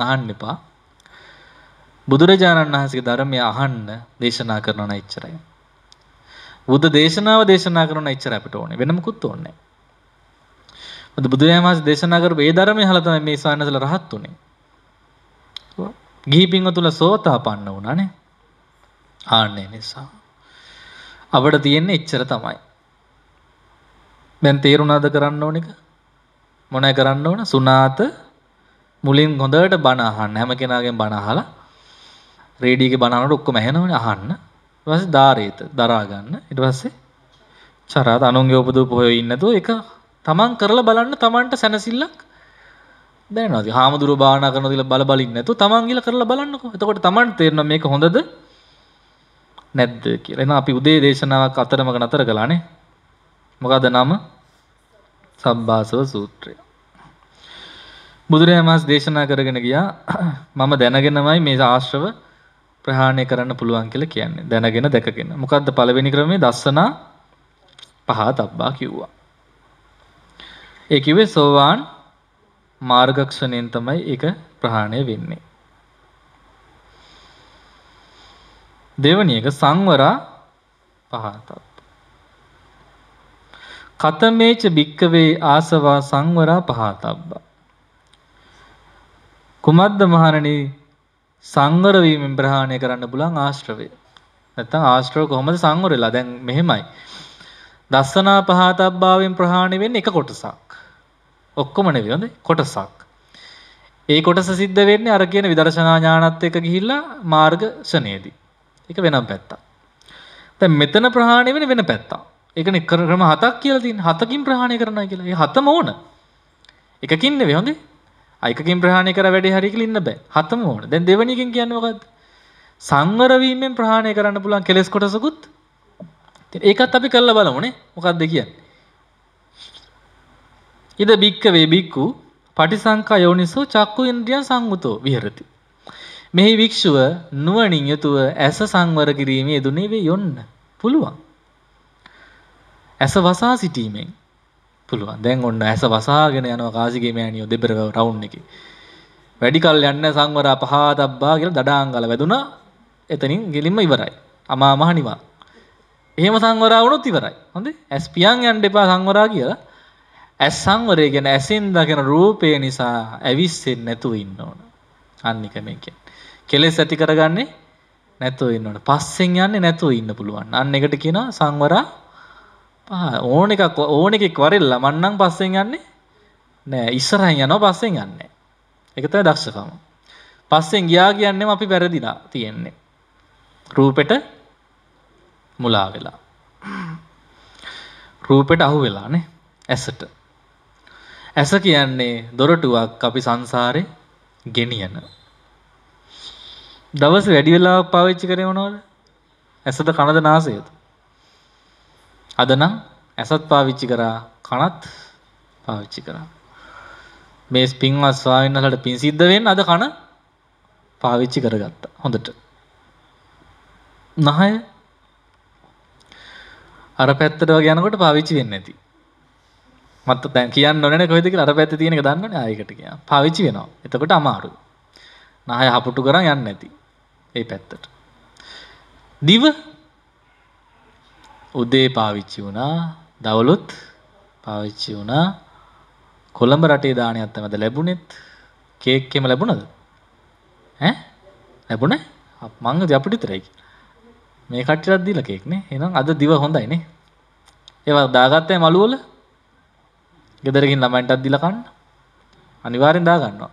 නාන්න එපා. බුදුරජාණන් වහන්සේගේ ධර්මය අහන්න දේශනා කරනවා නම් එච්චරයි. බුද්ධ දේශනාව දේශනා කරනවා නම් එච්චර අපිට ඕනේ. වෙන මොකුත් ඕනේ නැහැ. මොකද බුදුරජාණන් වහන්සේ දේශනා කරපු ඒ ධර්මය අහලා තමයි මේ සානසල රහත් උනේ. ගිහි පින්වතුල සෝතාපන්න වුණානේ. ආන්නේ නිසා. අපිට තියෙන්නේ එච්චර තමයි. දැන් තේරුණාද කරන්න ඕන එක? මොනවයි කරන්න ඕන? සුනාත මුලින් හොඳට බණ අහන්න හැම කෙනාගෙන් බණ අහලා රේඩියෝගේ බණ අහනකොට ඔක්කොම ඇහෙනවනේ අහන්න. ඊට පස්සේ ධාරේත දරා ගන්න. ඊට පස්සේ චරාත අනුන්ගේ උපදූප හොයෝ ඉන්නේ නැතුව ඒක තමන් කරලා බලන්න තමන්ට සැනසෙල්ලක් දැනනවා. හාමුදුරුවෝ භාවනා කරනවා කියලා බල බලින් නැතුව තමන් ගිල කරලා බලන්නකෝ. එතකොට තමන්ට තේරෙනවා මේක හොඳද නැද්ද කියලා. එහෙනම් අපි උදේ දේශනාවක් අතරමඟ නතර කළානේ. මොකද නම? සබ්බාසව සූත්‍රය. බුදුරජාණන් වහන්සේ දේශනා කරගෙන ගියා මම දැනගෙනමයි මේ ආශ්‍රව ප්‍රහාණය කරන්න පුළුවන් කියලා කියන්නේ. දැනගෙන දැකගෙන. මොකද්ද පළවෙනි ක්‍රමය? දස්සනා පහතබ්බා කිව්වා. ඒ කිව්වේ සෝවාන් මාර්ගක්ෂණයෙන් තමයි ඒක ප්‍රහාණය වෙන්නේ. දෙවැනි එක සංවරා පහතබ්බා කතමේච භික්කවේ ආසවා සංවරා පහතබ්බා කුමද්ද මහණනි සංවර වීමෙන් ප්‍රහාණය කරන්න පුළුවන් ආශ්‍රවය. නැත්තම් ආශ්‍රව කොහොමද සංවර වෙලා? දැන් මෙහෙමයි. දස්සනා පහතබ්භාවයෙන් ප්‍රහාණය වෙන්නේ එක කොටසක්. ඔක්කොම නෙවෙයි හොඳේ කොටසක්. ඒ කොටස සිද්ධ වෙන්නේ අර කියන විදර්ශනා ඥානත් එක්ක ගිහිල්ලා මාර්ග ශනේදී. ඒක වෙනම පැත්තක්. දැන් මෙතන ප්‍රහාණය වෙන්නේ වෙන පැත්තක්. ඒකනේ ක්‍රම හතක් කියලා තියෙන. හතකින් ප්‍රහාණය කරනවා කියලා. ඒ හතම ඕන. එකකින් නෙවෙයි හොඳේ. අයිකකින් ප්‍රහාණය කර වැඩේ හරි කියලා ඉන්න බෑ. හතම ඕන. දැන් දෙවෙනි එකෙන් කියන්නේ මොකද්ද? සංවර වීමෙන් ප්‍රහාණය කරන්න පුළුවන් කෙලෙස් කොටසකුත්. ඒකත් අපි කරලා බලමුනේ. මොකද්ද කියන්නේ? ඉද බික්කවේ බික්කු පටිසංකා යෝනිසෝ චක්කු ඉන්ද්‍රියන් සංගුතෝ විහෙරති. මෙහි වික්ෂුව නුවණින් යුතුව ඇස සංවර කිරීමේ දුනේ වේ යොන්න පුළුවන්. ඇස වසා සිටීමෙන් පුළුවන් දැන් ඔන්න ඇස වසාගෙන යනවා කාසිගේ මෑණියෝ දෙබර රවුන්ඩ් එකේ වැඩි කල් යන්න සංවරා පහතබ්බා කියලා දඩාංගල වැදුනා එතනින් ගෙලින්ම ඉවරයි අමා මහ නිවා එහෙම සංවරා වුණොත් ඉවරයි හොඳ ඇස් පියන් යන්න එපා සංවරා කියලා ඇස් සංවරය ගැන ඇසින් දකින රූපය නිසා ඇවිස්සෙන්නේ නැතුව ඉන්න ඕන අන්න එක මේ කියන්නේ කෙලෙස් ඇති කරගන්නේ නැතුව ඉන්න ඕන පස්සෙන් යන්නේ නැතුව ඉන්න පුළුවන් අන්න එකට කියනවා සංවරා ඕන එකක් ඕන එකෙක් වරෙල්ලා මන්නම් පස්සෙන් යන්නේ නෑ ඉස්සරහින් යනවා පස්සෙන් යන්නේ. ඒක තමයි දක්ෂකම. පස්සෙන් ගියා කියන්නේම අපි වැරදිලා තියෙන්නේ. රූපෙට මුලා වෙලා. රූපෙට අහු වෙලා නේ ඇසට. ඇස කියන්නේ දොරටුවක් අපි සංසාරේ ගෙනියන. දවස් වැඩි වෙලාවක් පාවිච්චි කරේ මොනවද? ඇසද කනද නාසයද? අද නම් ඇසත් පාවිච්චි කරා කනත් පාවිච්චි කරා. මේ පින්වත් ස්වාමීන් වහන්සේලාට පින් සිද්ධ වෙන්න අද කන පාවිච්චි කරගත්තා. හොඳට. නහය අර පැත්තට වගේ යනකොට පාවිච්චි වෙන්නේ නැති. මත් දැන් කියන්න ඕනේ කොහෙද කියලා අර පැත්තේ තියෙන එක දන්නවනේ ආයෙකට කියනවා. පාවිච්චි වෙනවා. එතකොට අමාරුයි. නහය හපුටු කරන් යන්නේ නැති. ඒ පැත්තට. දිව උදේ පාවිච්චි වුණා දවලුත් පාවිච්චි වුණා කොළඹ රටේ දානයක් තමයි ලැබුණෙත් කේක් එකම ලැබුණද ඈ ලැබුණේ මං අපිට විතරයි මේ කට්ටියටත් දීලා කේක් නේ එහෙනම් අද දිව හොඳයි නේ ඒවා දාගත්තේ මළුවල ගෙදරකින් ළමයින්ටත් දීලා කන්න අනිවාර්යෙන් දා ගන්නවා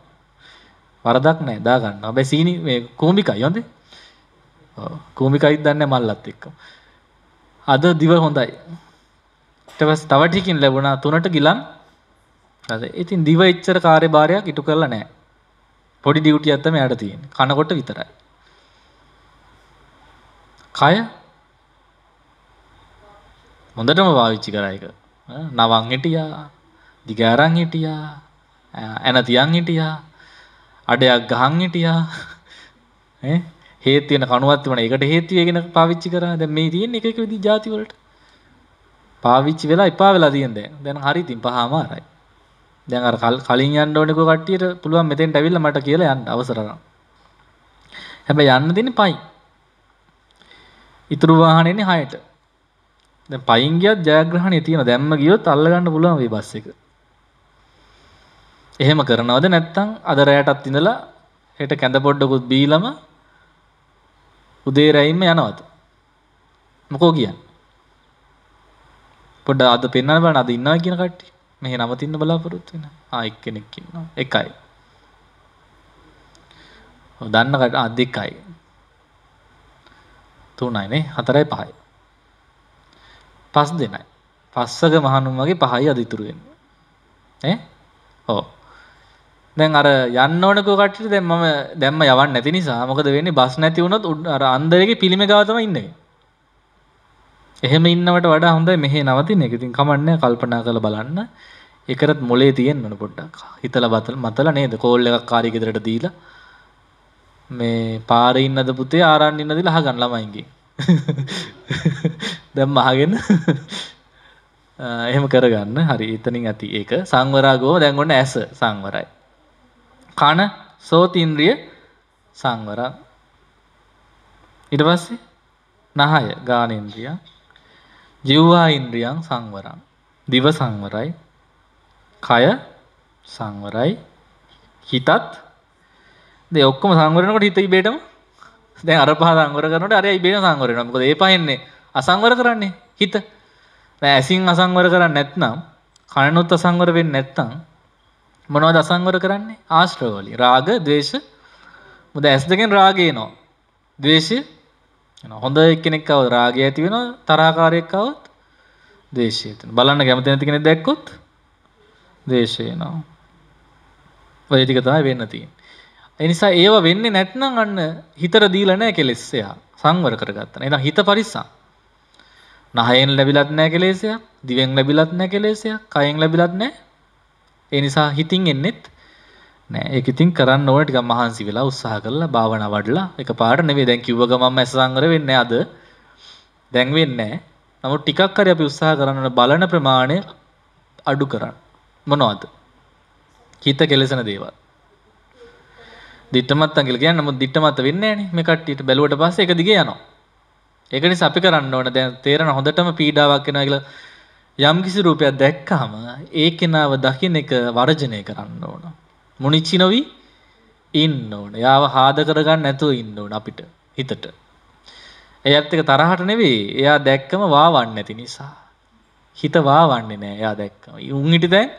වරදක් නැහැ දා ගන්න. හැබැයි සීනි මේ කූඹිකයි හොඳේ. ඔව් කූඹිකයිත් දන්නේ මල්ලත් එක්ක. අද දිව හොඳයි. ඊට පස්සේ තව ටිකකින් ලැබුණා තුනට ගිලන්. හරි. ඉතින් දිව එච්චර කාර්යභාරයක් ඉටු කරලා නැහැ. පොඩි ඩියුටියක් තමයි යාට තියෙන්නේ. කනකොට විතරයි. කය හොඳටම පාවිච්චි කරා ඒක. නවන් හිටියා. දිග අරන් හිටියා. ඇන තියන් හිටියා. අඩයක් ගහන් හිටියා. ඈ හේතු වෙන කණුවත් වන එකට හේතු වෙගෙන පාවිච්චි කරා. දැන් මේ තියෙන එක එක විදිහ ಜಾති වලට. පාවිච්චි වෙලා එපා වෙලා තියෙන දැන්. දැන් හරි ඉතින් පහම ආරයි. දැන් අර කලින් යන්න ඕනේ කෝ කට්ටියට පුළුවන් මෙතෙන්ට ඇවිල්ලා මට කියලා යන්න අවසර ගන්න. හැබැයි යන්න දෙන්නේ පයින්. ඉතුරු වාහනේ ඉන්නේ 6ට. දැන් පයින් ගියත් ජයග්‍රහණේ තියෙන දැම්ම ගියොත් අල්ලගන්න පුළුවන් මේ බස් එක. එහෙම කරනවද නැත්නම් අද රැයටත් ඉඳලා හෙට කැඳ පොඩ්ඩකුත් බීලම උදේ රැයින්ම යනවද? මොකෝ කියන්නේ? පොඩ්ඩ අද පෙන්වන්න බලන්න අද ඉන්නවා කියන කට්ටිය. මෙහි නවතින්න බලාපොරොත්තු වෙන. ආ එක්කෙනෙක් ඉන්නවා. එකයි. ඔව් දන්න කට අ දෙකයි. තුනයි නේ. හතරයි පහයි. පස් දෙනයි. පස්සක මහණුන් වගේ පහයි අද ඉතුරු වෙන්නේ. ඈ? ඔව්. දැන් අර යන්න ඕනක කට්ටිට දැන් මම දැම්ම යවන්න නැති නිසා මොකද වෙන්නේ බස් නැති වුණොත් අර අන්දරේගේ පිළිමේ ගාව තමයි ඉන්නේ. එහෙම ඉන්නවට වඩා හොඳයි මෙහෙ නවතින එක. ඉතින් කමන්නේ කල්පනා කරලා බලන්න. ඒකටත් මොලේ තියෙන්න ඕන පොඩ්ඩක්. හිතලා බතල මතලා නේද? කෝල් එකක් කාර්ය ගෙදරට දීලා මේ පාරේ ඉන්නද පුතේ ආරන් ඉන්නද කියලා අහගන්න ළමයින්ගෙන්. දැන් මහගෙන එහෙම කරගන්න. හරි. එතනින් ඇති ඒක. සංවරාගෝව දැන් ඔන්න ඇස සංවරයි. කන සෝතින්ද්‍රිය සංවර. ඊට පස්සේ නහය ගානේන්ද්‍රිය. ජීවා ඉන්ද්‍රියන් සංවරං. දිව සංවරයි. කය සංවරයි. හිතත් දැන් ඔක්කොම සංවර වෙනකොට හිත ඉබේටම දැන් අර පහ සංවර කරනකොට අර ඉබේම සංවර වෙනවා. මොකද ඒ පහෙන්නේ අසංවර කරන්නේ හිත. දැන් ඇසින් අසංවර කරන්නේ නැත්නම් කනනොත් අසංවර වෙන්නේ නැත්නම් මොනවද අසංවර කරන්නේ? ආශ්‍රවවලින්. රාග, ద్వේෂ. මොකද ඇස් දෙකෙන් රාගය එනවා. ద్వේෂය එනවා. හොඳ එක්කෙනෙක් આવොත් රාගය ඇති වෙනවා. තරහකාරයෙක් આવොත් ද්වේෂය ඇති වෙනවා. බලන්න කැමති නැති කෙනෙක් දැක්කොත් ද්වේෂය එනවා. ඔය ටික තමයි වෙන්න තියෙන්නේ. ඒ නිසා ඒව වෙන්නේ නැත්නම් අන්න හිතට දීලා නැහැ කෙලස් එයා. සංවර කරගත්තා. එහෙනම් හිත පරිස්සම්. නහයෙන් ලැබිලත් නැහැ කෙලෙසයක්, දිවෙන් ලැබිලත් නැහැ කෙලෙසයක්, කයෙන් ලැබිලත් නැහැ ඒ නිසා හිතින් එන්නෙත් නෑ ඒක ඉතින් කරන්න ඕන ටිකක් මහන්සි වෙලා උත්සාහ කරලා භාවනා වඩලා එකපාරට නෙවෙයි දැන් කිව්ව ගමන් මැස සංවර වෙන්නේ අද දැන් වෙන්නේ නමුත් ටිකක් හරි අපි උත්සාහ කරන බලන ප්‍රමාණය අඩු කරන්න මොනවද හිත කෙලසන දේවල් දිට්ටමත් අංගල කියන්නේ නමුත් දිට්ටමත් වෙන්නේ නෑනේ මේ කට්ටියට බැලුවට පස්සේ ඒක දිගේ යනවා ඒක නිසා අපි කරන්න ඕන දැන් තේරෙන හොඳටම පීඩාවක් වෙනවා කියලා යම්කිසි රූපයක් දැක්කහම ඒ කෙනාව දකින්න එක වර්ජනය කරන්න ඕන. මුනිච්චි නොවී ඉන්න ඕන. යාව හාද කරගන්න නැතුව ඉන්න ඕන අපිට හිතට. එයත් එක තරහට නෙවෙයි. එයා දැක්කම වාවන්නේ නැති නිසා. හිත වාවන්නේ නැහැ එයා දැක්කම. උන් හිටි දැන්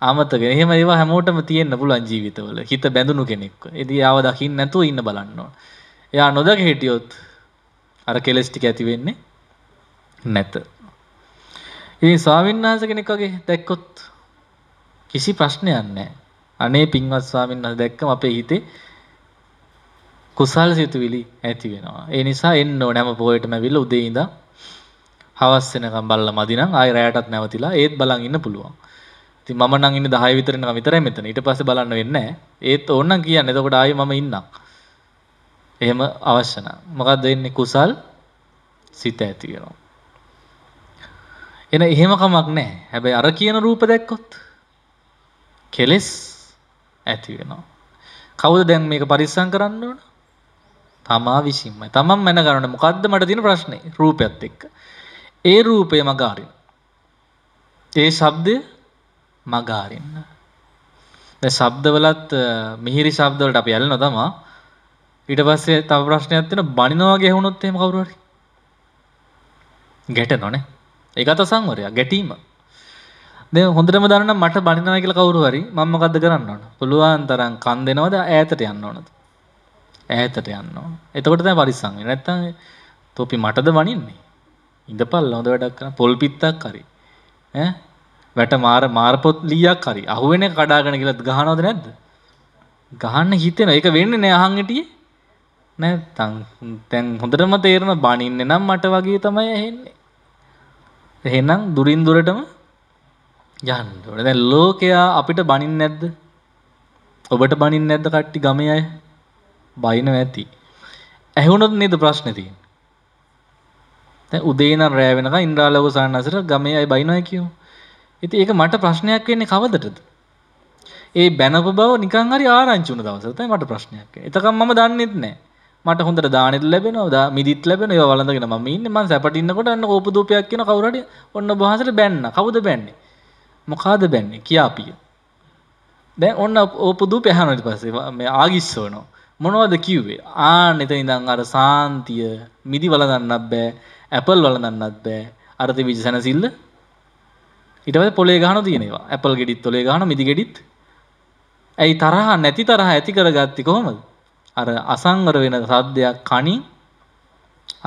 අමතකගෙන. එහෙම ඒවා හැමෝටම තියෙන්න පුළුවන් ජීවිතවල. හිත බැඳුණු කෙනෙක්ව. ඉතින් යාව දකින්න නැතුව ඉන්න බලන්න ඕන. එයා නොදක හිටියොත් අර කෙලස් ටික ඇති වෙන්නේ නැත. ඉතින් ස්වාමීන් වහන්සේ කෙනෙක් වගේ දැක්කොත් කිසි ප්‍රශ්නයක් නැහැ. අනේ පින්වත් ස්වාමීන් වහන්සේ දැක්කම අපේ හිතේ කුසල් සිතුවිලි ඇති වෙනවා. ඒ නිසා එන්න ඕනේ හැම පොයෙටම ඇවිල්ලා උදේ ඉඳන් හවස් වෙනකම් බලලා මදි නම් ආයෙ රැයටත් නැවතිලා ඒත් බලන් ඉන්න පුළුවන්. ඉතින් මම නම් ඉන්නේ 10 විතර නම විතරයි මෙතන. ඊට පස්සේ බලන්න වෙන්නේ නැහැ. ඒත් ඕනනම් කියන්න. එතකොට ආයෙ මම ඉන්නම්. එහෙම අවශ්‍ය නැහැ. මොකද්ද වෙන්නේ කුසල් සිත ඇති වෙනවා. එන එහෙම කමක් නැහැ. හැබැයි අර කියන රූප දැක්කොත් කෙලස් ඇති වෙනවා. කවුද දැන් මේක පරිස්සම් කරන්න ඕන? තමා විසින්මයි. තමන් මැනගන්න මොකද්ද මට තියෙන ප්‍රශ්නේ? රූපයත් එක්ක. ඒ රූපය මග අරින්න. ඒ ශබ්දය මග අරින්න. දැන් ශබ්දවලත් මිහිරි ශබ්දවලට අපි යල්නවා තමා. ඊට පස්සේ තව ප්‍රශ්නයක් තියෙනවා බනිනවා වගේ වුණොත් එහෙම කවුරු හරි. ගැටෙනවනේ. ඒ ගත සංවරයක් ගැටීම. දැන් හොඳටම දන්නම් මට බනිනවා කියලා කවුරු හරි මම මොකද්ද කරන්න ඕන? පුළුවන් තරම් කන් දෙනවද ඈතට යන්න ඕනද? ඈතට යන්න ඕන. එතකොට තමයි පරිස්සම් වෙන්නේ. නැත්තම් තෝපි මටද වනින්නේ. ඉඳපල්ලා හොඳ වැඩක් කරන පොල් පිත්තක් හරි. ඈ වැට මාර මාරපොත් ලීයක් හරි අහුවෙන කඩාගෙන කියලා ගහනවද නැද්ද? ගහන්න හිතෙනවා. ඒක වෙන්නේ නෑ අහන් හිටියේ. නැත්තම් දැන් හොඳටම තේරෙන බනින්නේ නම් මට වගේ තමයි ඇහෙන්නේ. එහෙනම් දුරින් දුරටම යන්න ඕනේ. දැන් ලෝකයා අපිට බනින්නේ නැද්ද? ඔබට බනින්නේ නැද්ද කට්ටි ගමේ අය? බයිනව ඇති. ඇහුණොත් නේද ප්‍රශ්නේ තියෙන්නේ. දැන් උදේ ඉඳන් රෑ වෙනකන් ඉන්ද්‍රාලෝක සාන්නසර ගමේ අය බයිනවයි කියෝ. ඉතින් ඒක මට ප්‍රශ්නයක් වෙන්නේ කවදටද? ඒ බැනපු බව නිකන් හරි ආරංචි වුණ දවසට තමයි මට ප්‍රශ්නයක් වෙන්නේ. එතකම් මම දන්නෙත් නැහැ. මට හොඳට දානෙත් ලැබෙනවා දා මිදිත් ලැබෙන ඒවා වළඳගෙන මම ඉන්නේ මම සැපට ඉන්නකොට අන්න කෝපදූපයක් කියන කවුරු ඔන්න ඔබවහන්සේට බැන්න කවුද බැන්නේ මොකාද බැන්නේ කියාපිය දැන් ඔන්න ඕපදූපය අහනවා ඊට පස්සේ මේ ආගිස්ස වෙනවා මොනවද කිව්වේ ආන්න එතන ඉඳන් අර සාන්තිය මිදි වලඳන්නත් බෑ ඇපල් වලඳන්නත් බෑ අර තිබිච්ච සනසිල්ල ඊට පස්සේ පොලේ ගහනවා තියෙන ඒවා ඇපල් ගෙඩිත් පොලේ ගහනවා මිදි ගෙඩිත් ඇයි තරහ නැති තරහ ඇති කරගatti කොහොමද අර අසංවර වෙන සද්දයක් කණින්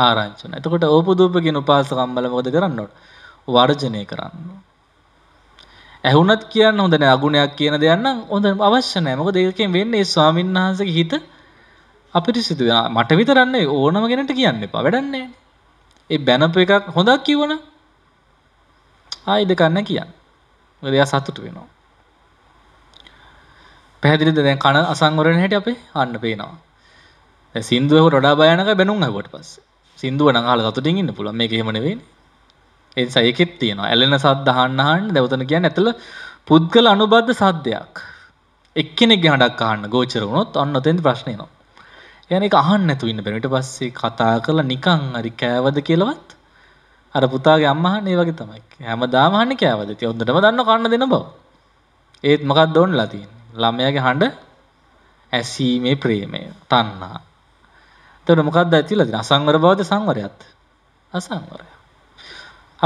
ආරංචන. එතකොට ඕපදූපකින් උපාසකම්බල මොකද කරන්න ඕන? වර්ජනය කරන්න. ඇහුණත් කියන්න හොඳ නෑ අගුණයක් කියන දෙයක් නම් හොඳ අවශ්‍ය නෑ. මොකද ඒකෙන් වෙන්නේ ඒ ස්වාමීන් වහන්සේගේ හිත අපිරිසිදු වෙනවා. මට විතරක් නෙවෙයි ඕනම කෙනෙක්ට කියන්න එපා. වැඩක් ඒ බැනප එකක් හොඳක් කිව්වනම් ආයි දෙකක් නෑ කියන්න. මොකද එයා සතුටු වෙනවා. පැහැදිලිද දැන් කන අසංවරණ හැටි අපේ අන්න පේනවා. දැන් සින්දුවකට වඩා භයානක බැනුම් අහුවට පස්සේ. සින්දුව නම් අහලා සතුටින් ඉන්න පුළුවන්. මේක එහෙම නෙවෙයිනේ. ඒ නිසා ඒකෙත් තියෙනවා. ඇලෙන සද්ද අහන්න අහන්න දවතන කියන්නේ ඇතල පුද්ගල අනුබද්ධ සද්දයක්. එක්කෙනෙක්ගේ හඬක් අහන්න ගෝචර වුණොත් අන්න ඔතෙන්ද ප්‍රශ්න එනවා. يعني ඒක අහන්න නැතුව ඉන්න බෑ. ඊට පස්සේ කතා කරලා නිකන් හරි කෑවද කියලාවත් අර පුතාගේ අම්මා අහන්නේ ඒ වගේ තමයි. හැමදාම අහන්නේ කෑවද? ඉතින් හොඳටම දන්නව කන්න දෙන බව. ඒත් මොකක්ද ඕනලා තියෙන්නේ? ළමයාගේ හඬ ඇසීමේ ප්‍රේමය තණ්හා. එතකොට මොකක්ද ඇතිලා තියෙන්නේ? අසංවර බවද සංවරයත්? අසංවරය.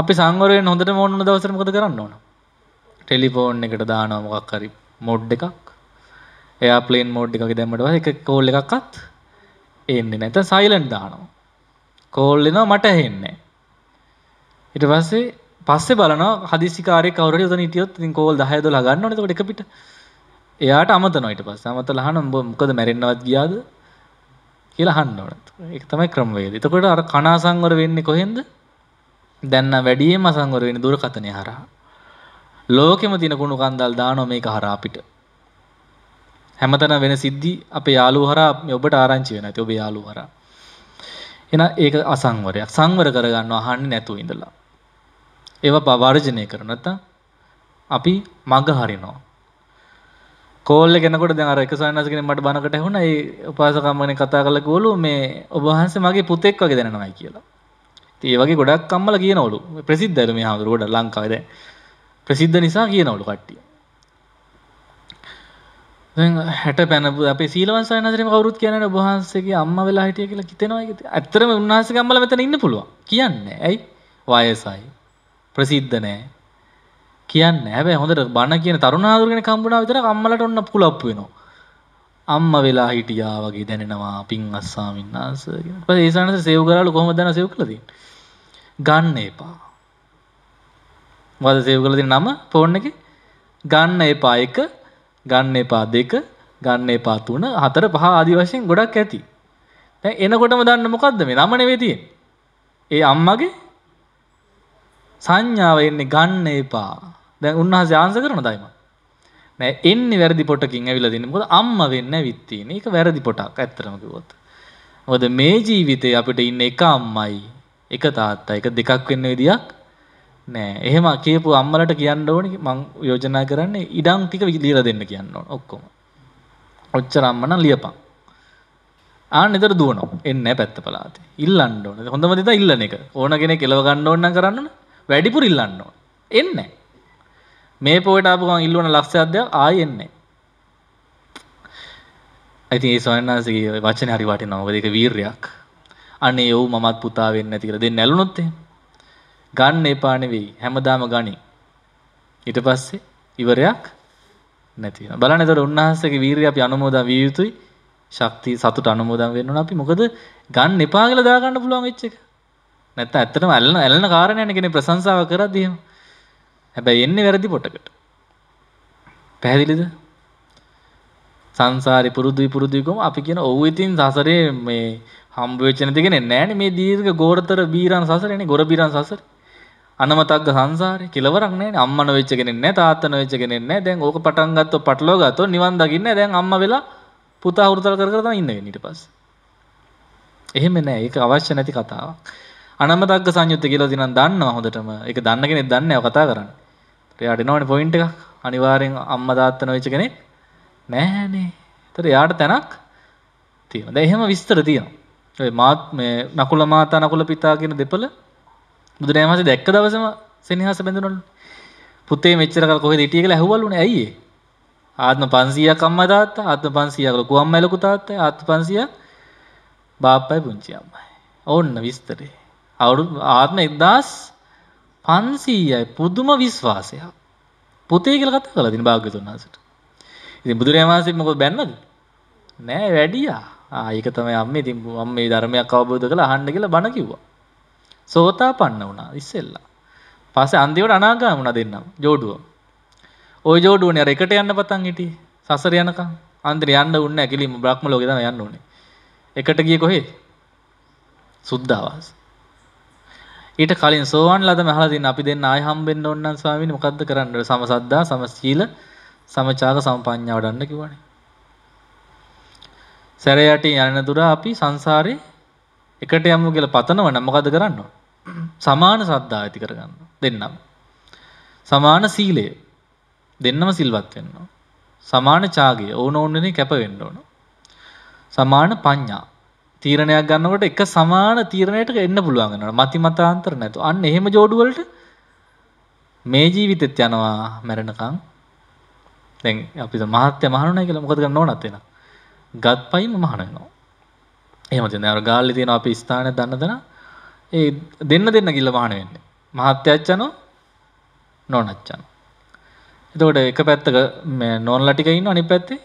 අපි සංවර වෙන්න හොඳටම ඕන දවසට මොකද කරන්න ඕන? ටෙලිෆෝන් එකට දානවා මොකක් හරි මොඩ් එකක්. එයාප්ලේන් මෝඩ් එකක දැම්මට පස්සේ එක කෝල් එකක්වත් එන්නේ නැහැ. දැන් සයිලන්ට් දානවා. කෝල් එනවා මට ඇහෙන්නේ ඊට පස්සේ පස්සේ බලනවා හදිසිකාරයේ කවුරු හරි උතන හිටියොත් ඉතින් කෝල් 10 12 ගන්න ඕනේ. එතකොට එක පිට එයාට අමතනොයිට පස් අමත ලහන උඹ මොකද මැරෙන්න්නවත් ගියාද කියලා හන්න ඕනත් එක තමයි ක්‍රමවේද එතකොට අර කනා සංවර වෙන්නේ කොහෙන්ද දැන්න වැඩියම අසංවර වෙන දුරකතනය හරහා ලෝකෙම තින කුණු කන්දල් දානො මේක හරා අපිට හැමතන වෙන සිද්ධි අපේ යාළුවෝ හරහා ඔබට ආරංචි වෙන ඇති ඔබේ යාළුවෝ හරහා එන ඒක අසංවරයක් සංවර කරගන්න අහන්නේ නැතුව ඉඳලා ඒව පවර්ජනය කරනත අපි මඟ හරිනවා කෝල්ල කෙනකොට දැර එක සන්නසගෙන මට බනකට හුණ ඒ උපාසකම්මන කතා කල ගොලු මේ ඔබහන්ස මගේ පුතෙක් වගේ දැනනමයි කියලා ඒ වගේ ගොඩක් කම්මල කියනවලු ප්‍රසිද්ධරම හාදුරුවට ලංකාවද ප්‍රසිද්ධ නිසා කියනවලු කට්ටිය හැට පැනපු අප සීලවන් සයනසරම කවරුත් කියන බහන්සේගේ අම්ම වෙලා හිටිය කියලා කිතෙනවා ඇත්තරම උන්හස කම්මල මෙතන ඉන්න පුළුවන් කියන්න ඇයි වයසයි ප්‍රසිද්ධ නෑ කියන්න හැබැයි හොඳට බණ කියන තරුණාදුරගෙන කම්බුණා විතර අම්මලට ඔන්න කුලප්පු වෙනවා. අම්ම වෙලා හිටියා වගේ දැනෙනවා පින් අස්සාමින් ආස කියන. ඊපස්සේ ඒ සානස සේව් කරාලු කොහොමද දැන සේව් කළා තියෙන්නේ? ගන්න එපා. මොකද සේව් කරලා තියෙන නම ෆෝන් එකේ? ගන්න එපා 1, ගන්න එපා 2, ගන්න එපා 3, 4, 5 ආදී වශයෙන් ගොඩක් ඇති. දැන් එනකොටම දන්න මොකද්ද මේ නම නෙවෙයි තියෙන්නේ. ඒ අම්මගේ සංඥාව එන්නේ ගන්න එපා. දැන් උන්වහන්සේ ආංශ කරන දයිම. නෑ එන්නේ වැරදි පොටකින් ඇවිල්ලා දෙන්නේ. මොකද අම්මා වෙන්න ඇවිත් තියෙන්නේ. ඒක වැරදි පොටක් ඇත්තටම කිව්වොත්. මොකද මේ ජීවිතේ අපිට ඉන්නේ එක අම්මයි, එක තාත්තා, එක දෙකක් වෙන්න විදියක් නෑ. එහෙම කියපු අම්මලට කියන්න ඕනේ මං යෝජනා කරන්නේ ඉඩම් ටික ලියලා දෙන්න කියන්න ඕන ඔක්කොම. ඔච්චර අම්ම නම් ලියපන්. ආන්න එතන දුවනවා. එන්නේ නැහැ පැත්ත පළාතේ. ඉල්ලන්න ඕනේ. හොඳම දේ තමයි ඉල්ලන එක. ඕන කෙනෙක් එලව ගන්න ඕන නම් කරන්න ඕන. වැඩිපුර ඉල්ලන්න ඕන. එන්නේ නැහැ. මේ පොයට ආපු ගමන් ඉල්ලුවන ලක්ෂ අධ්‍යයක් ආයෙ එන්නේ. ඉතින් ඒ සොයන්නාසගේ වචනේ හරි වටිනවා. මොකද ඒක වීරයක්. අනේ යෝ මමත් පුතා වෙන්නේ නැති කියලා දෙන්න ඇලුනොත් එහෙම. ගන්න එපා නෙවෙයි. හැමදාම ගනි. ඊට පස්සේ ඉවරයක් නැති වෙනවා. බලන්න ඒතර උන්වහන්සේගේ වීරිය අපි අනුමෝදන් විය යුතුයි. ශක්තිය සතුට අනුමෝදන් වෙන්න ඕන අපි. මොකද ගන්න එපා කියලා දාගන්න පුළුවන් වෙච්ච එක. නැත්නම් ඇත්තටම ඇලන ඇලන කාරණයක් නේ කෙනේ ප්‍රශංසාව කරද්දී එහෙම. හැබැයි එන්නේ වැරදි පොටකට. පැහැදිලිද? සංසාරේ පුරුදු පුරුදු ගොම අපි කියන ඔව් ඉතින් සසරේ මේ හම්බ වෙච්ච නැති කෙනෙක් නෑනේ මේ දීර්ඝ ගෝරතර බීරන් සසරේනේ ගොර බීරන් සසරේ. අනමතක්ග සංසාරේ කෙලවරක් නෑනේ අම්මන වෙච්ච කෙනෙක් නෑ තාත්තන වෙච්ච කෙනෙක් නෑ දැන් ඕක පටන් ගත්තොත් පටලවා ගත්තොත් නිවන් දකින්නේ දැන් අම්මා වෙලා පුතා හුරුතල් කර කර තමයි ඉන්නේ ඊට පස්සේ. එහෙම නෑ ඒක අවශ්‍ය නැති කතාවක්. අනමතක්ග සංයුත්ත කියලා දිනම් දන්නවා හොඳටම. ඒක දන්න කෙනෙක් දන්නේ නැහැ කතා කරන්නේ. එයාට එනවනේ පොයින්ට් එකක්. අනිවාර්යෙන් අම්මා තාත්තා නොවිච්ච කෙනෙක් නෑනේ. ඒතර එයාට තැනක් තියෙනවා. දැන් එහෙම විස්තර තියෙනවා. ඔය මාත් මේ නකුල මාතා නකුල පිතා කියන දෙපළ බුදුරජාණන් වහන්සේ දැක්ක දවසම සෙනෙහස බැඳුනලු. පුතේ මෙච්චර කල් කොහෙද හිටියේ කියලා ඇහුවලුනේ ඇයි ඒ? ආත්ම 500ක් අම්මා තාත්තා, ආත්ම 500ක් ලොකු අම්මයි ලොකු තාත්තා, ආත්ම 500ක් බාප්පයි පුංචි අම්මයි. ඕන්න විස්තරේ. අවුරුදු ආත්ම 1000 පන්සීයයි පුදුම විශ්වාසයක් පොතේ කියල කතා කළ තින භාග්‍යතුන් වහසට ඉතින් බුදුරජමාන්සේ මොකද බැන්නද නෑ වැඩියා ආයක තමයි අම්ම ඉතින් අම්ම මේ ධර්මයක් අවබෝධ කරලා අහන්න කියලා බණ කිව්වා සෝතාපන්න වුණා ඉස්සෙල්ලා පස්සේ අන්තිමට අනාගාමී වුණා දෙන්නම ජෝඩුව ওই ජෝඩුවනේ අර එකට යන්න පටන් හිටියේ සසර යනකම් අන්තිමට යන්න උන්නේ නැහැ කිලිම බ්‍රහ්ම ලෝකේ තමයි යන්න ඕනේ එකට ගියේ කොහේ සුද්ධාවාස ඊට කලින් සෝවන් ලද මහලා තියෙන අපි දෙන්න ආය හම්බෙන්න ඕන නම් ස්වාමීනි මොකද්ද කරන්න ඕන? සමසද්දා, සමශීල, සමචාග, සමපඤ්ඤා වඩන්න කිව්වනේ. සැර යටින් යන දුර අපි සංසාරේ එකට යමු කියලා පතනව නම් මොකද්ද කරන්න ඕන? සමාන ශ්‍රද්ධාව ඇති කරගන්න දෙන්නම. සමාන සීලය දෙන්නම සිල්වත් වෙන්න ඕන. සමාන ඡාගය ඕනෝන්නේ කැප වෙන්න ඕන. සමාන පඤ්ඤා තීරණයක් ගන්නකොට එක සමාන තීරණයකට එන්න පුළුවන් වෙනවා. මතිමතාන්තර නැතු. අන්න එහෙම جوړුවලට මේ ජීවිතෙත් යනවා මැරෙනකම්. දැන් අපි මහත්ය මහණුණා කියලා මොකද කරන්න ඕනත් එන. ගත්පයින් මහණ වෙනවා. එහෙම තියෙන. අර ගාල්ලේ තියෙන අපි ස්ථානය දන්න දන ඒ දෙන්න දෙන්න කිල්ල මහණ වෙන්නේ. මහත්යච්චනෝ නෝනච්චනෝ. එතකොට එක පැත්තක මේ නෝන්ලා ටික ඉන්නවා අනිත් පැත්තේ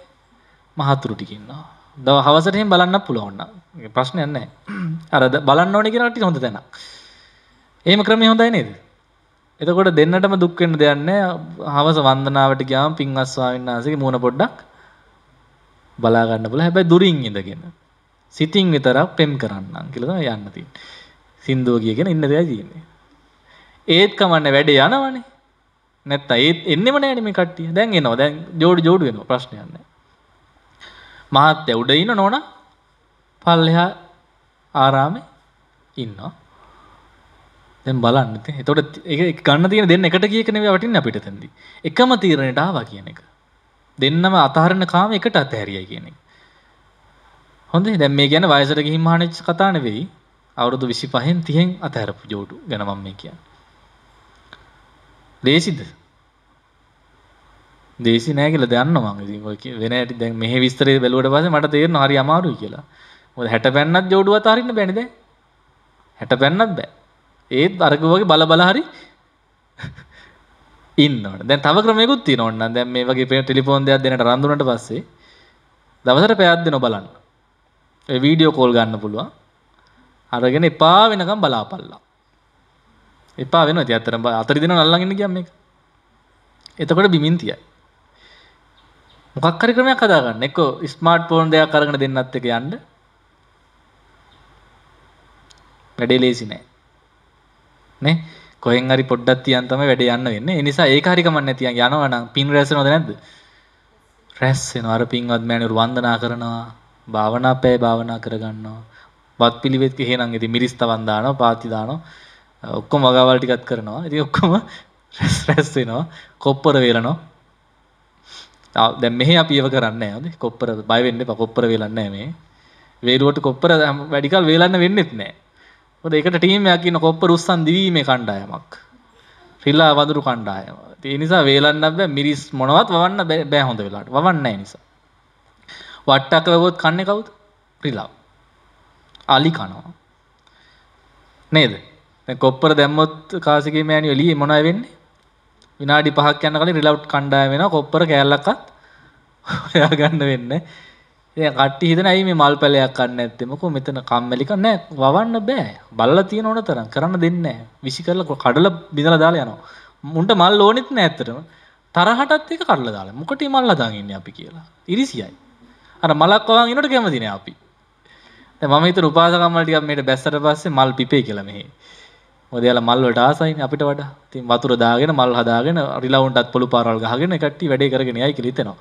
මහතුරු ටික ඉන්නවා. දව හවසරයෙන් බලන්න පුළුවන්න ප්‍රශ්න යන්න අරද බලන්න ඕනි කෙනට හොඳ තැන ඒම ක්‍රම හොඳයි නේද එතකොට දෙන්නටම දුක්කෙන්ට දෙයන්න හවස වන්දනාවට ගයාම් පින් අස්වාවින්නාසගේ මූුණ පොඩ්ඩක් බලාගන්න පුල හැබැයි දුරින් ඉඳගෙන සිතින් විතරක් පෙම් කරන්න කියලද යන්නති සින්දුව කියගෙන ඉන්න දෙයක් තියන්නේ ඒත් කමන්න වැඩ යනවනේ නැත්ත ඒත් එන්නෙම නෑනම කට්ටිය දැන් එනවා දැන් ජෝඩ ජෝඩ වෙන ප්‍රශ්නයන්නේ මහත්තය උඩ ඉන්න නෝන පල්ලෙහා ආරාමේ ඉන්නවා. දැන් බලන්න ඉතින්. එතකොට ඒක ගන්න තියෙන දෙන්න එකට ගිය එක නෙවෙයි වටින්නේ අපිට තෙන්දි. එකම තීරණයට ආවා කියන එක. දෙන්නම අතහරින කාම එකට අතහැරියයි කියන එක. හොඳයි දැන් මේ කියන්නේ වයසට ගිහින් මහණෙච්ච කතා නෙවෙයි. අවුරුදු 25න් 30න් අතහැරපු ජෝඩු ගැන මම මේ කියන්නේ. ලේසිද? දේසි නෑ කියලා දන්න මම ඉතින් ඔය වෙන ඇටි දැන් මෙහි විස්තරය බැලුවට පස්සේ මට තේරෙනවා හරි අමාරුයි කියලා. මොකද 60 පැන්නත් ජෝඩුවත් අරින්න බෑනේ දැන්. 60 පැන්නත් බෑ. ඒත් අරක වගේ බල බල හරි ඉන්න ඕනේ. දැන් තව ක්‍රමයකුත් තියෙනවා නම් දැන් මේ වගේ ටෙලිෆෝන් දෙයක් දෙන්නට රඳුනට පස්සේ දවසට පැයක් දෙනවා බලන්න. ඒ වීඩියෝ කෝල් ගන්න පුළුවන්. අරගෙන එපා වෙනකම් බලාපල්ලා. එපා වෙනවා. ඉතින් අතරම අතරි දෙනවා නල්ලන් ඉන්න ගියම් මේක. එතකොට බිමින් තියයි. මොකක්හරි ක්‍රමයක් කදාගන්න එක ස්මාර්ට් ෆෝන් දෙයක් කරගෙන දෙන්නත් එක යන්න වැඩේ ලේසි නෑ නේ කොහෙන් හරි පොඩ්ඩක් තියන් තමයි වැඩේ යන්න වෙන්නේ ඒ නිසා ඒක හරි කමක් නැතියන් යනවා නම් පින් රැස් වෙනවද නැද්ද රැස් වෙනවා අර පින්වත් මෑණිවරු වන්දනා කරනවා භාවනා පැය භාවනා කරගන්නවා වත් පිළිවෙත් කියනනම් ඉතින් මිරිස් තවන් දානවා පාති දානවා ඔක්කොම වගාවල් ටිකක් කරනවා ඉතින් ඔක්කොම රැස් රැස් වෙනවා කොප්පර වේලනවා දැන් මෙහි අපි ඒව කරන්නේ නැහැ. කොප්පර බය වෙන්න එපා. කොප්පර වේලන්නේ නැහැ මේ. වේලුවට කොප්පර වැඩිකල් වේලන්න වෙන්නෙත් නැහැ. මොකද ඒකට ටීම් එකක් ඉන්න කොප්පර උස්සන් දිවීමේ කණ්ඩායමක්. ශ්‍රීලා වඳුරු කණ්ඩායම. ඒ නිසා වේලන්න බෑ මිරිස් මොනවත් වවන්න බෑ හොඳ වෙලාවට. වවන්නේ නැහැ නිසා. වට්ටක් වැවුවොත් කන්නේ කවුද? ශ්‍රීලා. අලි කනවා. නේද? දැන් කොප්පර දැම්මොත් කාසිකේ මෑණියෝ එළියේ මොනවයි වෙන්නේ? විනාඩි පහක් යන කලින් රිලවුට් කණ්ඩායම වෙනවා කොප්පර කෑල්ලක්වත් හොයා ගන්න වෙන්නේ. ඉතින් කට්ටි හිතන අයි මේ මල් පැලයක් ගන්න නැත්තේ මොකෝ මෙතන කම්මැලික නෑ වවන්න බෑ. බලලා තියෙන ඕන තරම් කරන්න දෙන්නේ නෑ. විසි කරලා කඩලා බිඳලා දාලා යනවා. මුන්ට මල් ඕනෙත් නෑ ඇත්තටම. තරහටත් එක කඩලා දාලා. මොකටි මල් ලදාගෙන ඉන්නේ අපි කියලා. ඉරිසියයි. අර මලක් වවන් ඉනොට කැමති නෑ අපි. දැන් මම හිතන උපාසකම්මල් ටිකක් මේට බැස්සට පස්සේ මල් පිපේ කියලා මෙහේ. මොකද එයාලා මල් වලට ආසයිනේ අපිට වඩා. ඉතින් වතුර දාගෙන මල් හදාගෙන රිලවුන්ටත් පොළු පාරවල් ගහගෙන ඒ කට්ටිය වැඩේ කරගෙන යයි කියලා හිතෙනවා.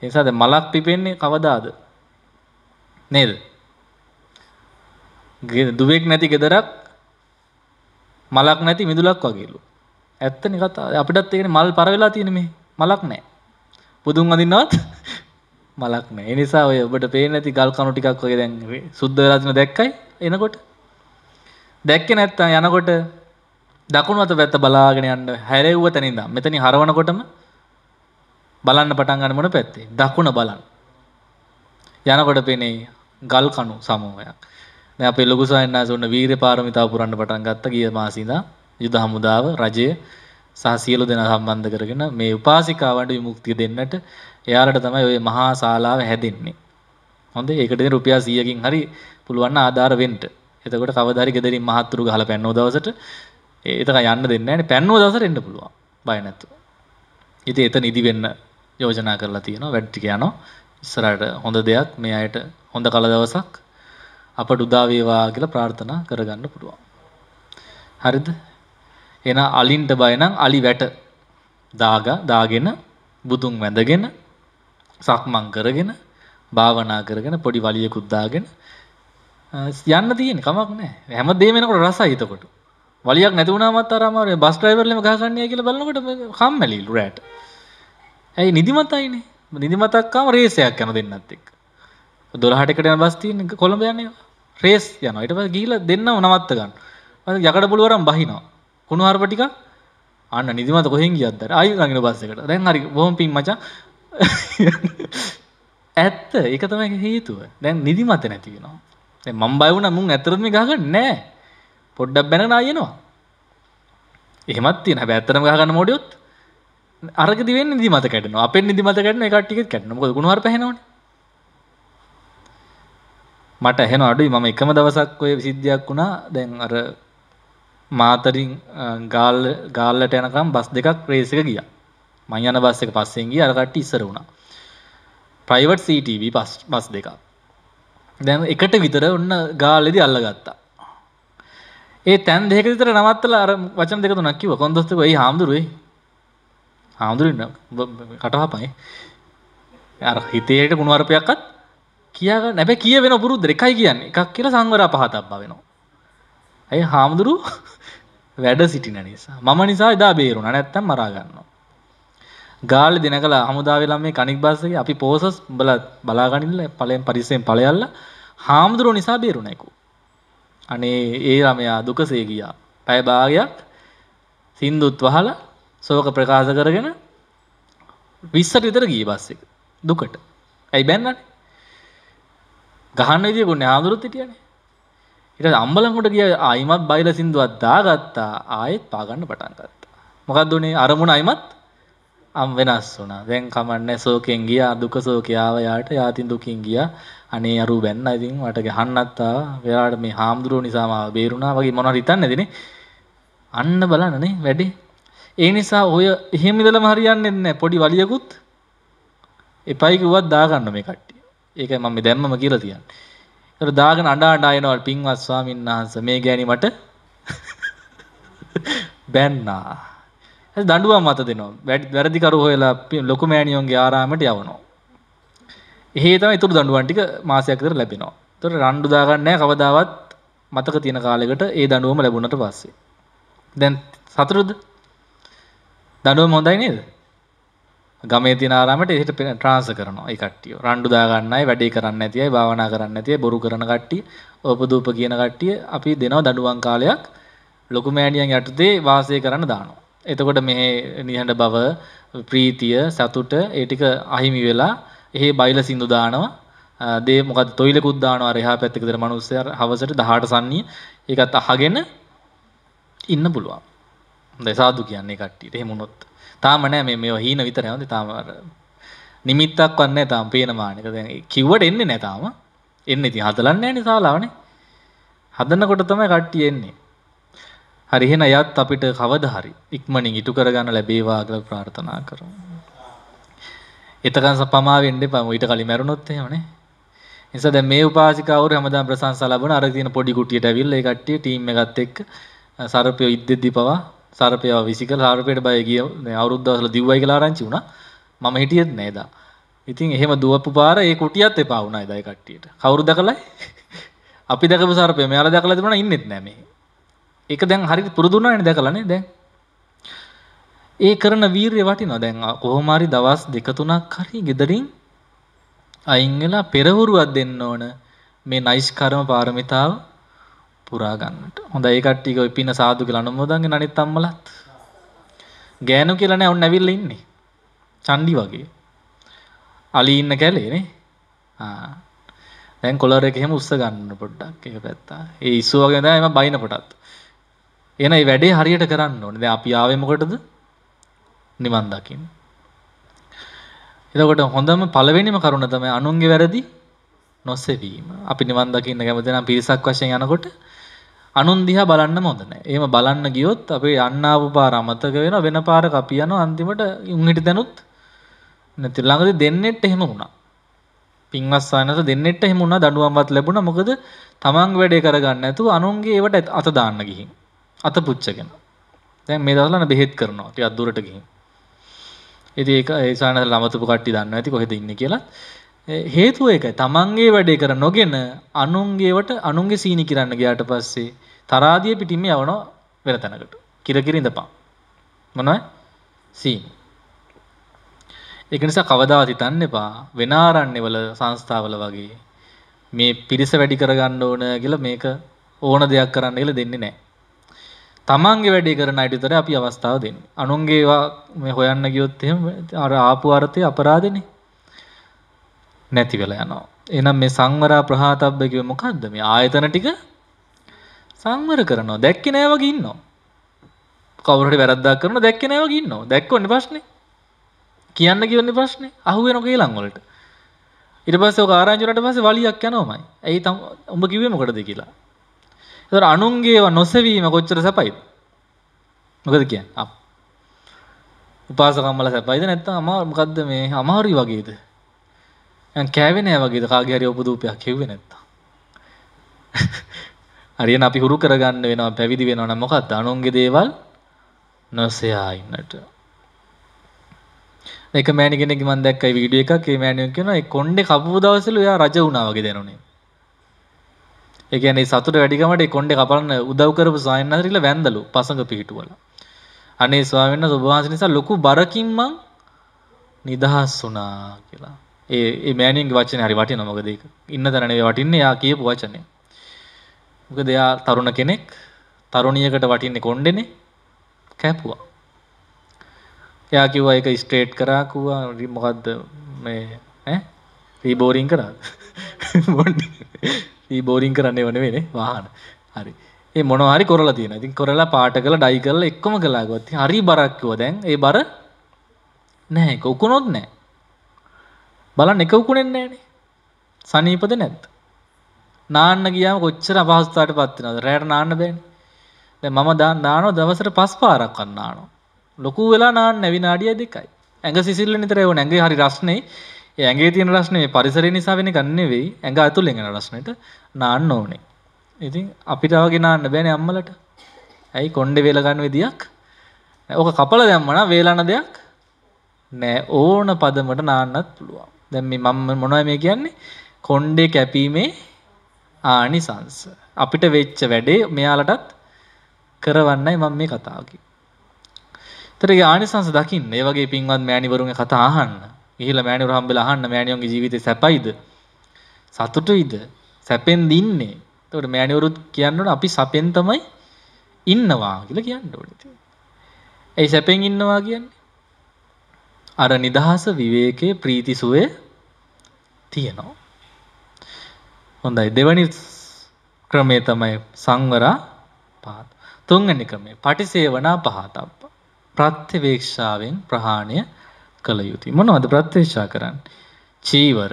ඒ නිසා දැන් මලක් පිපෙන්නේ කවදාද? නේද? දුවෙක් නැති ගෙදරක් මලක් නැති මිදුලක් වගේලු. ඇත්තනේ කතාව. අපිටත් ඒකනේ මල් පර වෙලා තියෙන්නේ මේ. මලක් නැහැ. පුදුම් අඳින්නවත් මලක් නැහැ. ඒ නිසා ඔය ඔබට පේන්නේ නැති ගල් කණු ටිකක් වගේ දැන් සුද්ධ වෙලා තියෙන දැක්කයි එනකොට දැක්ක නැත්තම් යනකොට දකුණු අත පැත්ත බලාගෙන යන්න හැරෙව්ව තැනින්ද මෙතනි හරවනකොටම බලන්න පටන් ගන්න මොන පැත්තේ දකුණ බලන්න යනකොට පෙනේ ගල් කණු සමූහයක් දැන් අපේ ලොකු සායනාස උන්න වීර පාරමිතා පුරන්න පටන් ගත්ත ගිය මාසේ ඉඳන් යුද හමුදාව රජය සහ සියලු දෙනා සම්බන්ධ කරගෙන මේ උපාසිකාවන්ට විමුක්තිය දෙන්නට එයාලට තමයි ওই මහා ශාලාව හැදෙන්නේ. හොඳයි ඒකට ඉතින් රුපියල් 100කින් හරි පුළුවන් ආධාර වෙන්න. එතකොට කවදරි ගෙදරින් මහත්තුරු ගහලා පැන්නෝ දවසට ඒතක යන්න දෙන්නේ නැහැ නේ පැන්නෝ දවසට එන්න පුළුවන් බය නැතුව. ඉතින් එතන ඉදි වෙන්න යෝජනා කරලා තියෙනවා වැඩ ටික යනවා. ඉස්සරහට හොඳ දෙයක් මේ අයට හොඳ කල දවසක් අපට උදා වේවා කියලා ප්‍රාර්ථනා කරගන්න පුළුවන්. හරිද? එහෙනම් අලින්ට බය නම් අලි වැට දාගා දාගෙන බුදුන් වැඳගෙන සක්මන් කරගෙන භාවනා කරගෙන පොඩි වලියකුත් දාගෙන යන්න තියෙන කමක් නෑ හැම දේ වෙනකොට රසයි එතකොට වලියක් නැතිවුණාමත් අර අමාරුයි බස් ඩ්‍රයිවර්ලම ගහගන්නයි කියලා බලනකොට කම්මැලිලු රැට ඇයි නිදිමතයිනේ නිදිමතක්කාම රේසයක් යන දෙන්නත් එක්ක 12ට එකට යන බස් තියෙන කොළඹ යන්නේ රේස් යනවා ඊට පස්සේ ගිහිල්ලා දෙන්නව නවත්ත ගන්න යකඩ පුළුවරම් බහිනවා කුණු හරප ටික අන්න නිදිමත කොහෙන් ගියත් දැන් ආයෙ ගංගින බස් එකට දැන් හරි බොහොම පිං මචං ඇත්ත ඒක තමයි හේතුව දැන් නිදිමත නැති වෙනවා මම් බයවුන මුන් ඇතරම ගහගන්න නෑ පොඩ්ඩක් බැන නායනවා එහෙමත් තියෙන හැබැයි ඇත්තටම ගහගන්න මොඩියොත් අරක දිවෙන් නිදි මත කැඩෙනවා අපෙන් නිදි මත කැඩෙන එකක් ටිකෙත් කැඩෙනවා මොකද ගුණවර පැහැනවනේ මට ඇහෙන අඩුයි මම එකම දවසක් ඔය සිද්ධියක් වුණා දැන් අර මාතරින් ගාල් ගාල්ලට යනකම් බස් දෙකක් රේස් එක ගියා මං යන බස් එක පස්සෙන් ගියා අර කට්ටිය ඉස්සර වුණා ප්‍රයිවට් CTV බස් බස් දෙකක් දැන් එකට විතර ඔන්න ගාලෙදි අල්ලගත්තා. ඒ තැන් දෙක විතර නවත්තලා අර වචන දෙක තුනක් කිව්වා. කොන්දොස්තකෝ එයි හාමුදුරුවෝ හාමුදුරුවෝ කටහපයි. අර හිතේට ගුණවර්පයක්වත් කියාගන්න හැබැයි කිය වෙන පුරුද්ද එකයි කියන්නේ. එකක් කියලා සංවරා පහතබ්බා වෙනවා. ඇයි හාමුදුරු වැඩ සිටින නිසා. මම නිසා එදා බේරුණා. නැත්තම් මරා ගන්නවා. ගාලි දිනකලා හමුදාවේ ළමයි කණික් බස් එකේ අපි පෝසස් බල බලාගනින්න ඵලයෙන් පරිස්සෙන් ඵලයල්ල හාමුදුරුව නිසා බේරුණේකෝ. අනේ ඒ ළමයා දුකසේ ගියා. පැය භාගයක් සින්දුත් වහලා ශෝක ප්‍රකාශ කරගෙන 20ට විතර ගියේ බස් එක. දුකට. ඇයි බැන්නනේ? ගහන්න විදියකුන්නේ හාමුදුරුවත් හිටියනේ. ඊට අම්බලන්කට ගිය ආයිමත් බයිලා සින්දුවක් දාගත්තා ආයෙත් පාගන්න පටන් ගත්තා. මොකක්ද උනේ අරමුණ ආයිමත් අම් වෙනස් වුණා. දැන් කමන්නේ සෝකෙන් ගියා දුක සෝකියාව යාට යාතින් දුකින් ගියා. අනේ අරු බැන්නා. ඉතින් මට ගහන්නත් ආවා. වෙලාවට මේ හාමුදුරුවෝ නිසා මාව බේරුණා වගේ මොනවද හිතන්නේද නේ? අන්න බලන්නනේ වැඩේ. ඒ නිසා ඔය එහෙම ඉඳලම හරියන්නේ නැහැ. පොඩි වලියකුත් එපයි කිව්වත් දාගන්න මේ කට්ටිය. ඒකයි මම මේ දැම්මම කියලා තියන්නේ. ඒතර දාගෙන අඬා අඬා එනවල් පින්වත් ස්වාමීන් වහන්සේ මේ ගෑණි මට බැන්නා. දඩුවම් මත දෙනවා වැරදිකරු හොයලා ලොකු මෑණියෝන්ගේ ආරාමට යවනවා. එහෙ තමයි ඊටු දඬුවම් ටික මාසයක් විතර ලැබෙනවා. ඒතර රණ්ඩු දාගන්නේ කවදාවත් මතක තියෙන කාලෙකට ඒ දඬුවම ලැබුණට පස්සේ. දැන් සතුටුද? දඬුවම හොඳයි නේද? ගමේ තියෙන ආරාමයට එහෙට ට්‍රාන්ස්ෆර් කරනවා ඒ කට්ටිය. රණ්ඩු දා ගන්නයි, වැඩේ කරන්නේ නැති අය, භාවනා කරන්නේ නැති අය, බොරු කරන කට්ටිය, ඕපදූප කියන කට්ටිය අපි දෙනවා දඬුවම් කාලයක් ලොකු මෑණියන් යටතේ වාසය කරන්න දානවා. එතකොට මේ නිහඬ බව ප්‍රීතිය සතුට ඒ ටික අහිමි වෙලා එහේ බයිල සින්දු දානවා දේ මොකද තොইলකුත් දානවා අර එහා පැත්තක ඉඳලා මිනිස්සයා හවසට 18 සන්නිය ඒකත් අහගෙන ඉන්න පුළුවන්. හොඳයි සාදු කියන්නේ කට්ටියට එහෙම වුණොත්. තාම නෑ මේ මේවා හීන විතරයි හොඳයි තාම අර නිමිත්තක්වත් නෑ තාම පේන මානක දැන් කිව්වට එන්නේ නෑ තාම. එන්නේ ඉතින් හදලන්නේ නෑනේ ශාලාවනේ. හදනකොට තමයි කට්ටිය එන්නේ. හරි එහෙනම් එයත් අපිට කවදා හරි ඉක්මනින් ඉටු කරගන්න ලැබේවා කියලා ප්‍රාර්ථනා කරමු. එතකන් සපමා වෙන්න එපා. ඊට කලින් මැරුණොත් එහෙමනේ. නිසා දැන් මේ උපාසිකාවරු හැමදාම ප්‍රශංසා ලබන අර තියෙන පොඩි කුටියට ඇවිල්ලා ඒ කට්ටිය ටීම් එකත් එක්ක සර්පය ඉද්දෙද්දි පවා සර්පය විසිකල සර්පයට බය ගිය අවුරුද්ද දවසල දිව්වයි කියලා ආරංචි වුණා. මම හිටියෙත් නෑ එදා. ඉතින් එහෙම දුවපු පාර ඒ කුටියත් එපා වුණා එදා ඒ කට්ටියට. කවුරු දැකලයි? අපි දැකපු සර්පය මෙයාලා දැකලා තිබුණා ඉන්නෙත් නෑ මේ. ඒක දැන් හරි පුරුදුනාන දැකලනේ දැන් ඒ කරන වීරය වටිනවා දැන් කොහොමාරි දවස් දෙකතුනක් හරි ගෙදරින් අයින් වෙලා පෙරවරුවක් දෙන්න ඕන මේ නයිස් කර්ම පාරමිතාව පුරා ගන්නට. හොඳයි ඒ කට්ටියක ඔය පින සාදු කියලා අනුමෝදන්ගෙන අනිත් අම්මලත්. ගෑනු කියලා නෑ ඔන්න ඇවිල්ලා ඉන්නේ. චන්ඩි වගේ. අලි ඉන්න කැලේනේ. ආ. දැන් කොලර් එක එහෙම උස්ස ගන්න පොඩ්ඩක්. ඒක පැත්ත. ඒ ඉස්සු වගේ තමයි මම බයින කොටත්. එහෙනම් මේ වැඩේ හරියට කරන්න ඕනේ. දැන් අපි ආවේ මොකටද? නිවන් දකින්න. එතකොට හොඳම පළවෙනිම කරුණ තමයි අනුන්ගේ වැරදි නොසෙවීම. අපි නිවන් දකින්න කැමති නම් පිරිසක් වශයෙන් යනකොට අනුන් දිහා බලන්න හොඳ නැහැ. එහෙම බලන්න ගියොත් අපි යන්නාපු පාර අමතක වෙනවා වෙන පාරක අපි යනවා අන්තිමට උන් හිටදැනුත් නැති ළඟදී දෙන්නෙත් එහෙම වුණා. පින්වත් සානස දෙන්නෙත් එහෙම වුණා දඬුවම්වත් ලැබුණා. මොකද තමන්ගේ වැඩේ කරගන්න නැතුව අනුන්ගේ ඒවට අත දාන්න ගිහින්. අත පුච්චගෙන. දැන් මේ දවස්වල බෙහෙත් කරනවා ටිකක් දුරට ගිහින්. ඉතින් ඒක ඒ සානද ළමතුපු කට්ටිය දන්නවා ඇති කොහෙද ඉන්නේ කියලා. හේතුව ඒකයි. තමන්ගේ වැඩේ කර නොගෙන අනුන්ගේවට අනුන්ගේ සීනි කිරන්න ගියාට පස්සේ තරාදිය පිටින්ම යවනවා වෙන තැනකට. කිරකිර ඉඳපන්. මොනවයි? සීනි. ඒක නිසා කවදාවත් හිතන්න එපා වෙන ආරණ්‍යවල සංස්ථාවල වගේ මේ පිරිස වැඩි කරගන්න ඕන කියලා මේක ඕන දෙයක් කරන්න කියලා දෙන්නේ නැහැ. තමන්ගේ වැඩි කරන අයටතර අපි අවස්ථාව දෙන්න. අනුන්ගේවා මේ හොයන්න ගියොත් එහෙම අර ආපු අර්ථය අපරාධනේ. නැති වෙලා යනවා. එහෙනම් මේ සංවරා ප්‍රහාතබ්බ කිව්වේ මොකද්ද? මේ ආයතන ටික සංවර කරනවා. දැක්කේ නෑ වගේ ඉන්නවා. කවුරු හරි වැරද්දක් කරනවා දැක්කේ නෑ වගේ ඉන්නවා. දැක්කොන්නේ ප්‍රශ්නේ. කියන්න කියන්නේ ප්‍රශ්නේ. අහුවෙනවා ගේලන් වලට. ඊට පස්සේ ඔක ආරංචි වුණාට පස්සේ වලියක් යනවාමයි. ඇයි උඹ කිව්වේ මොකටද කියලා. ඒතර අනුන්ගේව නොසවීම කොච්චර සැපයිද? මොකද කියන්නේ? උපාසකම්මල සැපයිද නැත්නම් අමා මොකද්ද මේ අමාරුයි වගේද? දැන් කෑවේ නෑ වගේද කාගේ හරි උපදූපයක් කිව්වේ නැත්තම්. හරියන අපි හුරු කරගන්න වෙනවා පැවිදි වෙනවා නම් මොකද්ද? අනුන්ගේ දේවල් නොසයා ඉන්නට. එක මෑණි කෙනෙක් මම දැක්කයි වීඩියෝ එකක් ඒ මෑණියෝ කියනවා ඒ කොණ්ඩේ කපපු දවසලු එයා රජ වුණා වගේ දැනුනේ. එකන සතුට වැඩිකමට කොන්ඩ කපන්න උදව්කරපු සයන්නරිල වැන්දලු පසඟ පිහිටුවල. අනේ ස්වාවෙන්න සුභවාස නිසා ලොකු බරකින්මං නිදහස් වනා කියලා ඒ මෑනින් වචන හරි වටි නොමකදක ඉන්න තරනේ වටින්නේ යා කියපු වචනය. මක දෙයා තරුණ කෙනෙක් තරුණියකට වටින්නේ කොන්්ඩෙනෙ කැපුවා. එයා කිව්වා එක ස්ට්‍රේට් කරාකුවා මොකක්ද මේ රීබෝරිං කරා ඒ බෝරින් කරන්න වන වෙන වාහන හරි ඒ මොනවාරි කොරලා තියෙන ඉතින් කොරලා පාට කළ ඩයි කරල එක්කොම කලාගොත් හරි බරක්කව දැන් ඒ බර නැහැ එක උකුණොත් නෑ බලන්න එක උකුණෙන් නෑනේ සනීපද නැත් නාන්න ගියාම කොච්චර අපහසුතාවට පත් වෙනවද රැට නාන්න බෑනේ දැන් මම දාන නානෝ දවසට පස් පාරක් අන්නානෝ ලොකු වෙලා නාන්න විනාඩිය දෙකයි ඇඟ සිසිල්ල නිතර ඒව ඇඟේ හරි රස්නේ ඒ ඇඟේ තියෙන රස්නේ පරිසරය නිසා වෙන එකක් නෙවෙයි ඇඟ ඇතුලෙන් එන රස්නෙට නාන්න ඕනේ. ඉතින් අපිට වගේ නාන්න බෑනේ අම්මලට. ඇයි කොණ්ඩේ වේල ගන්න විදියක්? ඕක කපලා දැම්මම වේලන දෙයක් නෑ ඕන පදමට නාන්නත් පුළුවන්. දැන් මේ මම මොනවයි මේ කියන්නේ? කොණ්ඩේ කැපීමේ ආනිසංස. අපිට වෙච්ච වැඩේ මෙයාලටත් කරවන්නයි මම මේ කතාව කිව්වේ. ඒතරගේ ආනිසංස දකින්න, ඒ වගේ පින්වත් මෑණිවරුන්ගේ කතා අහන්න. ගිහිල්ලා මෑණිවරු හම්බෙලා අහන්න මෑණියෝගේ ජීවිතේ සැපයිද? සතුටුයිද? සැපෙන්ද ඉන්නේ? එතකොට මෑණිවරුත් කියන්න අපි සැපෙන් තමයි ඉන්නවා කියලා කියන්න ඕනේ. ඒ සැපෙන් ඉන්නවා කියන්නේ අර නිදහස විවේකයේ ප්‍රීති සුවේ තියෙනවා. හොඳයි දෙවැනි ක්‍රමේ තමයි සංවරා පහත. තුන්වැනි ක්‍රමේ පටිසේවනා පහතප්ප. ප්‍රත්‍යවේක්ෂාවෙන් ප්‍රහාණය කළ යුතුයි. මොනවද ප්‍රත්‍යක්ෂා කරන්න? චීවර,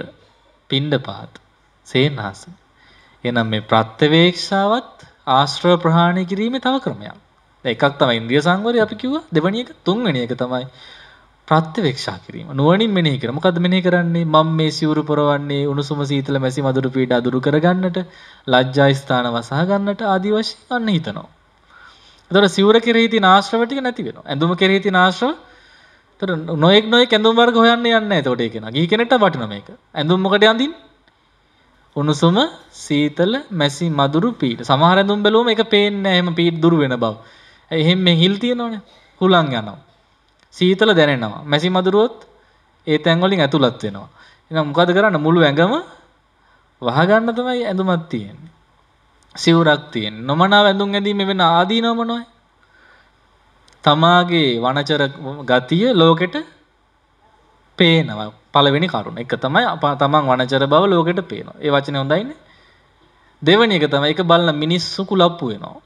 පිණ්ඩපාත, සේනාස. එහෙනම් මේ ප්‍රත්‍යවේක්ෂාවත් ආශ්‍රව ප්‍රහාණය කිරීමේ තව ක්‍රමයක්. එකක් තමයි ඉන්ද්‍රිය සංවරය අපි කිව්වා. දෙවැනි එක තුන්වැනි එක තමයි ප්‍රත්‍යවේක්ෂා කිරීම. නුවණින් මෙනෙහි කර. මොකද්ද මෙනෙහි කරන්නේ? මම මේ සිවුරු පොරවන්නේ උණුසුම සීතල මැසි මදුරු පීඩ අදුරු කරගන්නට, ලැජ්ජා ස්ථාන වසහා ගන්නට ආදී වශයෙන් අන්න හිතනවා. එතකොට සිවුර කෙරෙහි තියෙන ආශ්‍රව ටික නැති වෙනවා. ඇඳුම කෙරෙහි තියෙන ආශ්‍රව තර නොෙක් නොයි ඇඳුම් වර්ග හොයන්න යන්න තෝට කියෙන ගී කෙනෙට වටින මේක ඇඳුම්මකට යන්දින් උණුසුම සීතල මැසි මදුරු පීට සමහරඇඳුම් බැලුවම එක පේන්න එහම පීට දුර වෙන බව එහෙම මෙ හිල් තියෙනවන හුලන් යනවා සීතල දැනෙනවා මැසි මදුරුවොත් ඒ තැන්වලින් ඇතුළත් වෙනවා එනම් මොකද කරන්න මුළු ඇඟම වහගන්න තමයි ඇඳුමත් තියෙන් සිවරක් තියෙන් නොමනාව ඇඳුම් ඇඳීම වෙන ආදීනවම නොයි තමාගේ වනචර ගතිය ලෝකෙට පේනවා පළවෙනි කරුණ එක තමයි අප තමන් වනචර බව ලෝකෙට පේනවා ඒ වචනේ හොඳයිනේ දෙවෙනි එක තමයි ඒක බලන මිනිස්සු කුලප්පු වෙනවා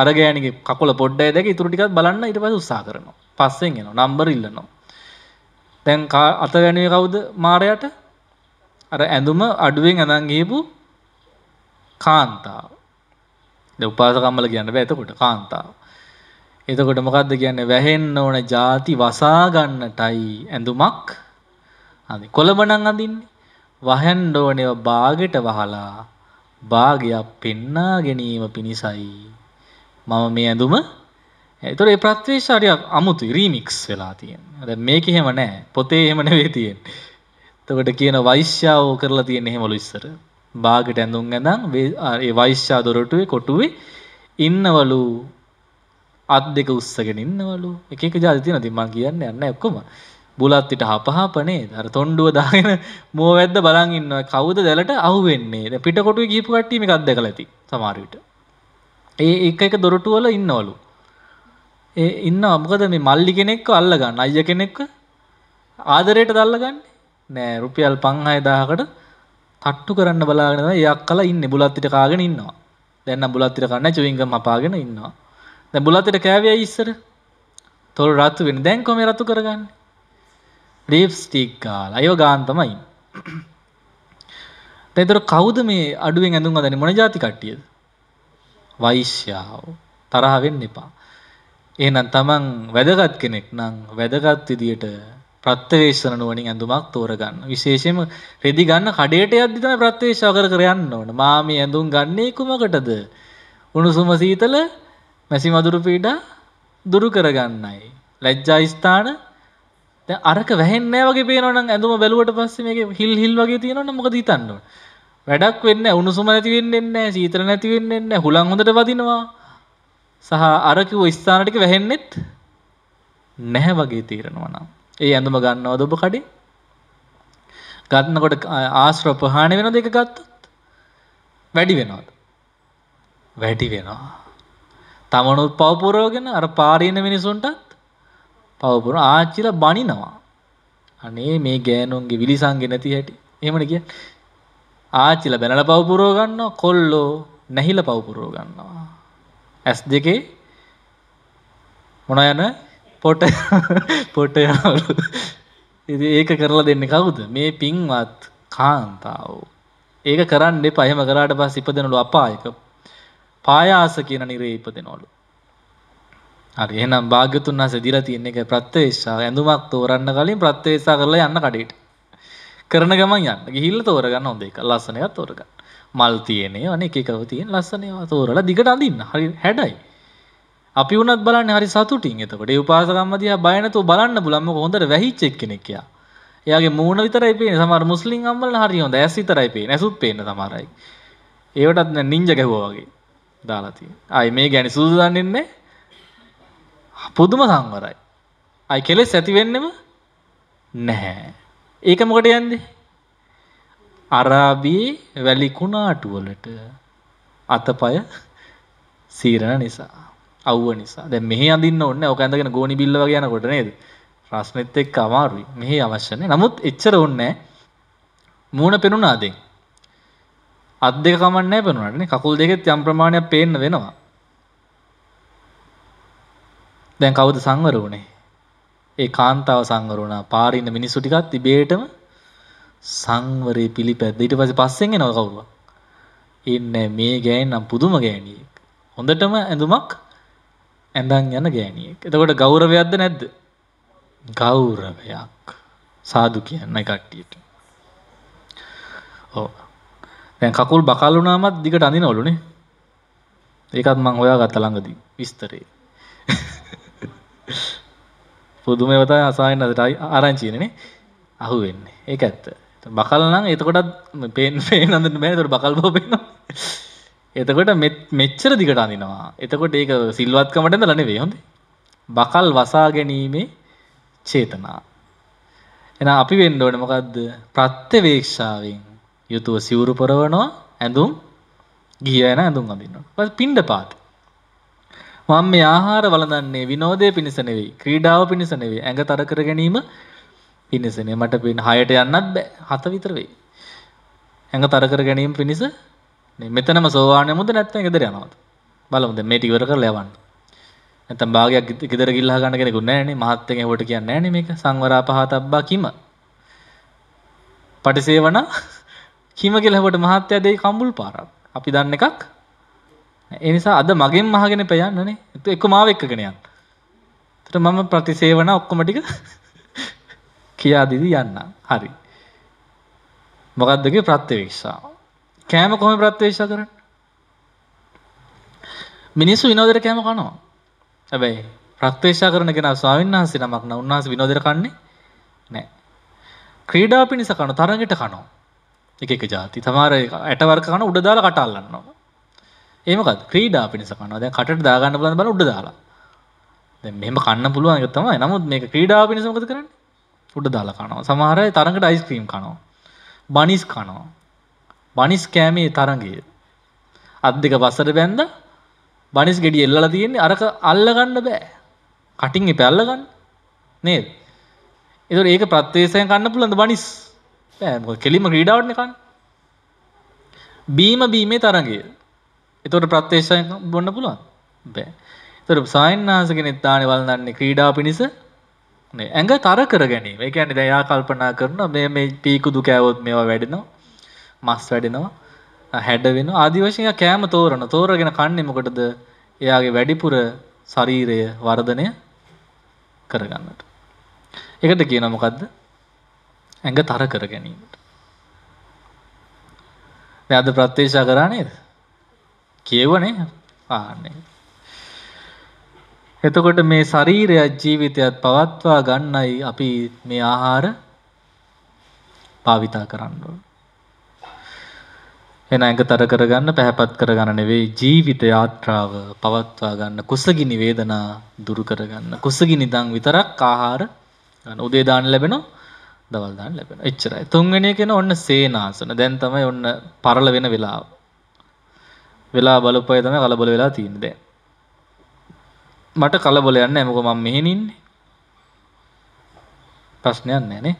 අර ගෑණිගේ කකුල පොඩ්ඩයි දැක ඉතුරු ටිකක් බලන්න ඊට පස්සේ උත්සාහ කරනවා පස්සෙන් එනවා නම්බර් ඉල්ලනවා දැන් අත ගැණුවේ කවුද මාරයට අර ඇඳුම අඩුවෙන් අඳන් ගියපු කාන්තාව. දැන් උපාසකම්මල කියන්න බෑ එතකොට කාන්තාව. එතකොට මොකක්ද කියන්නේ වැහෙන්න ඕන ಜಾති වසා ගන්නටයි ඇඳුමක් අඳි කොළඹනම් අඳින්නේ වහෙන්න ඕනේ බාගෙට වහලා බාගයක් පෙන්නා ගැනීම පිණිසයි මම මේ ඇඳුම එතකොට ඒ ප්‍රත්‍යක්ෂ හරියක් අමුතු රීමික්ස් වෙලා තියෙනවා දැන් මේක එහෙම නැහැ පොතේ එහෙම නෙවෙයි තියෙන්නේ එතකොට කියන වෛශ්‍යාව කරලා තියෙන එහෙමලු ඉස්සර බාගෙට ඇඳුම් ඇඳන් ඒ වෛශ්‍යා දොරටුවේ කොටුවේ ඉන්නවලු අත් දෙක උස්සගෙන ඉන්නවලු එක එක ජාති තියෙනවා ඉතින් මම කියන්නේ නැහැ ඔක්කොම බුලත් පිට හපහප නේද අර තොණ්ඩුව දාගෙන මෝවැද්ද බලන් ඉන්නවා කවුද දැලට අහුවෙන්නේ පිටකොටුවේ ගිහපු කට්ටිය මේකත් දැකලා ඇති සමහර විට ඒ එක එක දොරටු වල ඉන්නවලු ඒ ඉන්නවා මොකද මේ මල්ලි කෙනෙක්ව අල්ලගන්න අයිය කෙනෙක්ව ආදරයට දල්ලගන්නේ නෑ රුපියල් 5000කට තට්ටු කරන්න බලාගෙන තමයි ඒ අක්කලා ඉන්නේ බුලත් පිට කාගෙන ඉන්නවා දැන් නම් බුලත් පිට කන්නේ චුවින්ගම් හපාගෙන ඉන්නවා දැන් බුලතට කෑවේ ඉස්සර තොල් රතු වෙන දැන් කොහේ රතු කරගන්නේ ලිප්ස්ටික් ගාලා අයෝ ගාන තමයි දැන් ඒතර කවුද මේ අඩුවෙන් ඇඳුම් අඳින්නේ මොන જાති කට්ටියද වෛශ්‍යාව තරහ වෙන්න එපා එහෙනම් තමන් වැදගත් කෙනෙක් නම් වැදගත් විදියට ප්‍රත්‍යවේෂණ නුවණින් ඇඳුමක් තෝරගන්න. විශේෂයෙන්ම රෙදි ගන්න කඩේට යද්දි තමයි ප්‍රත්‍යවේෂ කර කර යන්න ඕන. මා මේ ඇඳුම් ගන්නේ කුමකටද? උණුසුම සීතල මැසි මදුරු පීඩා දුරු කරගන්නයි. ලැජ්ජා ස්ථාන අරක වැහෙන්න වගේ පේනවනම් ඇඳුම බැලුවට පස්සේ මේක හිල් හිල් වගේ තියෙනවනම් මොකද හිතන්න ඕන. වැඩක් වෙන්නේ උණුසුම නැති වෙන්නේ නැහැ, සීතල නැති වෙන්නේ නැහැ, හුලං හොඳට වදිනවා. සහ අර කිව්ව ස්ථාන ටික වැහෙන්නෙත් නැහැ වගේ තීරණවා නම්. ඒ ඇඳුම ගන්නවද ඔබ කඩේ? ගන්නකොට ආශ්‍රව ප්‍රහාණය වෙනවද ඒක ගත්තොත්? වැඩි වෙනවද? වැඩි වෙනවා. තමනුත් පවපුරෝගෙන අර පාරීන මිනිසුන්ටත් පවපුර ආච්චිල බනිනවා. අනේ මේ ගෑනුන්ගේ විලිසංගෙ නැති හැටි. එහෙමනේ කියන්නේ. ආච්චිල බැනලා පවපුරව ගන්නවා, කොල්ලෝ නැහිලා පවපුරව ගන්නවා. S දෙකේ මොන යන පොට පොට යාළු. ඉතින් ඒක කරලා දෙන්නේ කවුද? මේ පින්වත් කාන්තාව. ඒක කරන්න එපා. එහෙම කරාට පස්සේ ඉපදෙනලු අපායක පායාස කියන නිරේ ඉපදෙනවලු. හරි එහෙනම් භාග්‍යතුන් වහන්සේ දීලා තියෙන එක ප්‍රත්‍යේශා ඇඳුමක් තෝරන්න කලින් ප්‍රත්‍යේශා කරලා යන්න කඩේට. කරන ගමන් යන්න. ගිහිල්ලා තෝරගන්න හොඳ එක. ලස්සන එකක් තෝරගන්න. මල් තියෙන ඒවා එක එකව තියෙන ලස්සන ඒවා තෝරලා දිගට අඳින්න. හරි හැඩයි. අපි වුණත් බලන්නේ හරි සතුටින්. එතකොට ඒ උපාසකම්ම දිහා බය නැතුව බලන්න බුලම් මොකද හොඳට වැහිච්ච එක්කෙනෙක් යා. එයාගේ මූණ විතරයි පේන්නේ. සමහර මුස්ලිම් අම්මලා හරි හොඳ ඇස් විතරයි පේන්නේ. ඇසුත් පේන්න සමහර අය. ඒවටත් නින්ජ ගැහුවා වගේ. දාලාතිය අයි මේ ගැනි සුදු දන්නන්නේ පුදුම සංවරයි අයි කෙලෙස් ඇතිවෙන්නෙම නැහැ ඒක මොකට යන්නේ අරාබී වැලි කුණාටුවලට අතපය සීරණ නිසා අව්ව නිසා දැන් මෙහි අඳින්න ඕනේ ඔක ඇඳගෙන ගෝණි බිල්ල වගේ යනකොට නේද ප්‍රශ්නෙත් එක්ක අමාරුයි මෙහි අවශ්‍ය නැහැ නමුත් එච්චර ඕනේ නැහැ මූණ පෙනුනාදෙන් අත් දෙක කමන්නේ පෙනුනටනේ කකුල් දෙකෙත් යම් ප්‍රමාණයක් පේන්න වෙනවා. දැන් කවුද සංවර වුණේ? ඒ කාන්තාව සංවර වුණා. පාරේ ඉන්න මිනිස්සු ටිකත් ඉබේටම සංවරේ පිළිපැද්ද. ඊට පස්සේ පස්සෙන් එනවා කවුරුවා. ඉන්නේ මේ ගෑණි නම් පුදුම ගෑණියෙක්. හොඳටම ඇඳුමක් ඇඳන් යන ගෑණියෙක්. එතකොට ගෞරවයක්ද නැද්ද? ගෞරවයක්. සාදු කියන කට්ටියට. ඔව්. දැන් කකුල් බකල් වුණාමත් දිගට අඳිනවලුනේ. ඒකත් මම හොයාගත්තා ළඟදී විස්තරේ. පුදුම ඒවා තමයි අසායන අදට ආරංචියනේ අහුවෙන්නේ. ඒක ඇත්ත. බකල් නම් එතකොටත් පේන් පේන අඳින්න බෑ. එතකොට බකල් බව පේනවා. එතකොට මෙච්චර දිගට අඳිනවා. එතකොට ඒක සිල්වත්කමට ඉඳලා නෙවෙයි හොඳේ. බකල් වසා ගැනීමේ චේතනා. එහෙනම් අපි වෙන්න ඕනේ මොකද්ද? ප්‍රත්‍යවේක්ෂාවෙන් යුතුව සිවුරු පොරවනවා ඇඳුම් ගියන ඇඳුම් අඳන්නවා පින්ඩ පාත් මං මේ ආහාර වලදන්නේ විනෝදය පිණිසනෙවෙයි ක්‍රීඩාව පිණිසනෙවේ ඇඟ තරකර ගැනීම පිණිසනේ මට පින් හයට යන්නත් බෑ හත විතර වේ ඇඟ තරකර ගැනීම පිණිස මෙතනම සෝවානය මුද නැත්ත ගෙදර යනවද බලමුද මේට ඉවර කර ලැවන්න ඇතම් භාගයක් ගෙදර ගිල්ලා ගන්න කෙනෙකු නෑනේ මහත්තයෙන් හොට කියන්නේ නෑනේ මේක සංවරාපහතබ්බා කිම පටිසේවනා හිම කෙලවට මහත්තයා දෙයි කම්බුල් පාරක්. අපි දන්න එකක්. ඒ නිසා අද මගෙන් මහගෙන පයන්නනේ. ඒත් එක්ක මාව එක්කගෙන යන්න. ඒතර මම ප්‍රතිසේවන ඔක්කොම ටික කියා දීදී යන්න. හරි. මොකද්ද කිය ප්‍රත්‍යවේක්ෂාව. කෑම කොහොම ප්‍රත්‍යවේක්ෂා කරන්නේ? මිනිස්සු විනෝදෙට කෑම කනවා. හැබැයි ප්‍රත්‍යවේක්ෂා කරන කෙනා ස්වාමීන් වහන්සේ නමක් නම් උන්වහන්සේ විනෝදෙට කන්නේ නැහැ. ක්‍රීඩා පිණිස කනවා, තරඟෙට කනවා. එක එක ජාති තමාර ඇටවර්කන උඩ දාලා කටල්ලන්නවා ඒමකත් ක්‍රීඩා පිනිසකන්න දැ කට දාගන්න බලන්න බල උඩ දාලා මෙම කන්න පුළුවන් ගතම නමුත් මේ ක්‍රීඩා පිනිසමකත කරන්න උඩ දාලා කනවා සමහර තරඟට අයිස්ක්‍රීම් කනවා බනිස් කනවා බනිස් කෑමේ තරගය අත් දෙක පස්සට බැන්ද බනිස් ගෙඩි එල්ලල තියෙන්නේ අරක අල්ලගන්න බෑ කටින් එපැල්ලගන්න නේද එතුර ඒක ප්‍රත්වේශය කන්න පුළඳ බනිස් බෑ කෙලිම ක්‍රීඩාවට් කන් බීම බීමේ තරගය එතොට ප්‍රත්්‍යේශය බොන්න පුළුවන් බෑ තර සයින්හස කෙනෙත් තාන වල්න්නන්නේ ක්‍රීඩා පිණිස ඇඟ තර කර ගැනීම එකැන දයා කල්පනා කරන මේ මේ පීකුදු කෑවොත් මේවා වැඩෙනවා මස් වැඩෙනවා හැඩ වෙන ආදිවශය කෑම තෝරන තෝරගෙන කන්නෙමකටද එයාගේ වැඩිපුර ශරීරය වර්ධනය කරගන්නට එකට කියනමොකක්ද ඇඟ තර කර ගැනීමට. දැන් අද ප්‍රත්‍යක්ෂා කරා නේද? කියවනේ ආන්නේ. එතකොට මේ ශරීරයත් ජීවිතයත් පවත්වා ගන්නයි අපි මේ ආහාර භාවිතා කරන්න ඕන. එන ඇඟතර කරගන්න පැහැපත් කරගන්න නෙවෙයි ජීවිත යාත්‍රාව පවත්වා ගන්න කුසගිනි වේදනා දුරු කරගන්න කුසගිනි දන් විතරක් ආහාර ගන්න උදේ දාන්න ලැබෙනවා දවල් දාන්න ලැබෙනවා. එච්චරයි. තුන්වෙනි එක ඔන්න සේනාසන. දැන් තමයි ඔන්න පරල වෙන වෙලාව. වෙලා බලපුවයි තමයි කලබල වෙලා තියෙන්නේ දැන්. මට කලබල යන්නේ නැහැ මොකද මම මෙහෙන ඉන්නේ. ප්‍රශ්නයක් නැහැ නේ.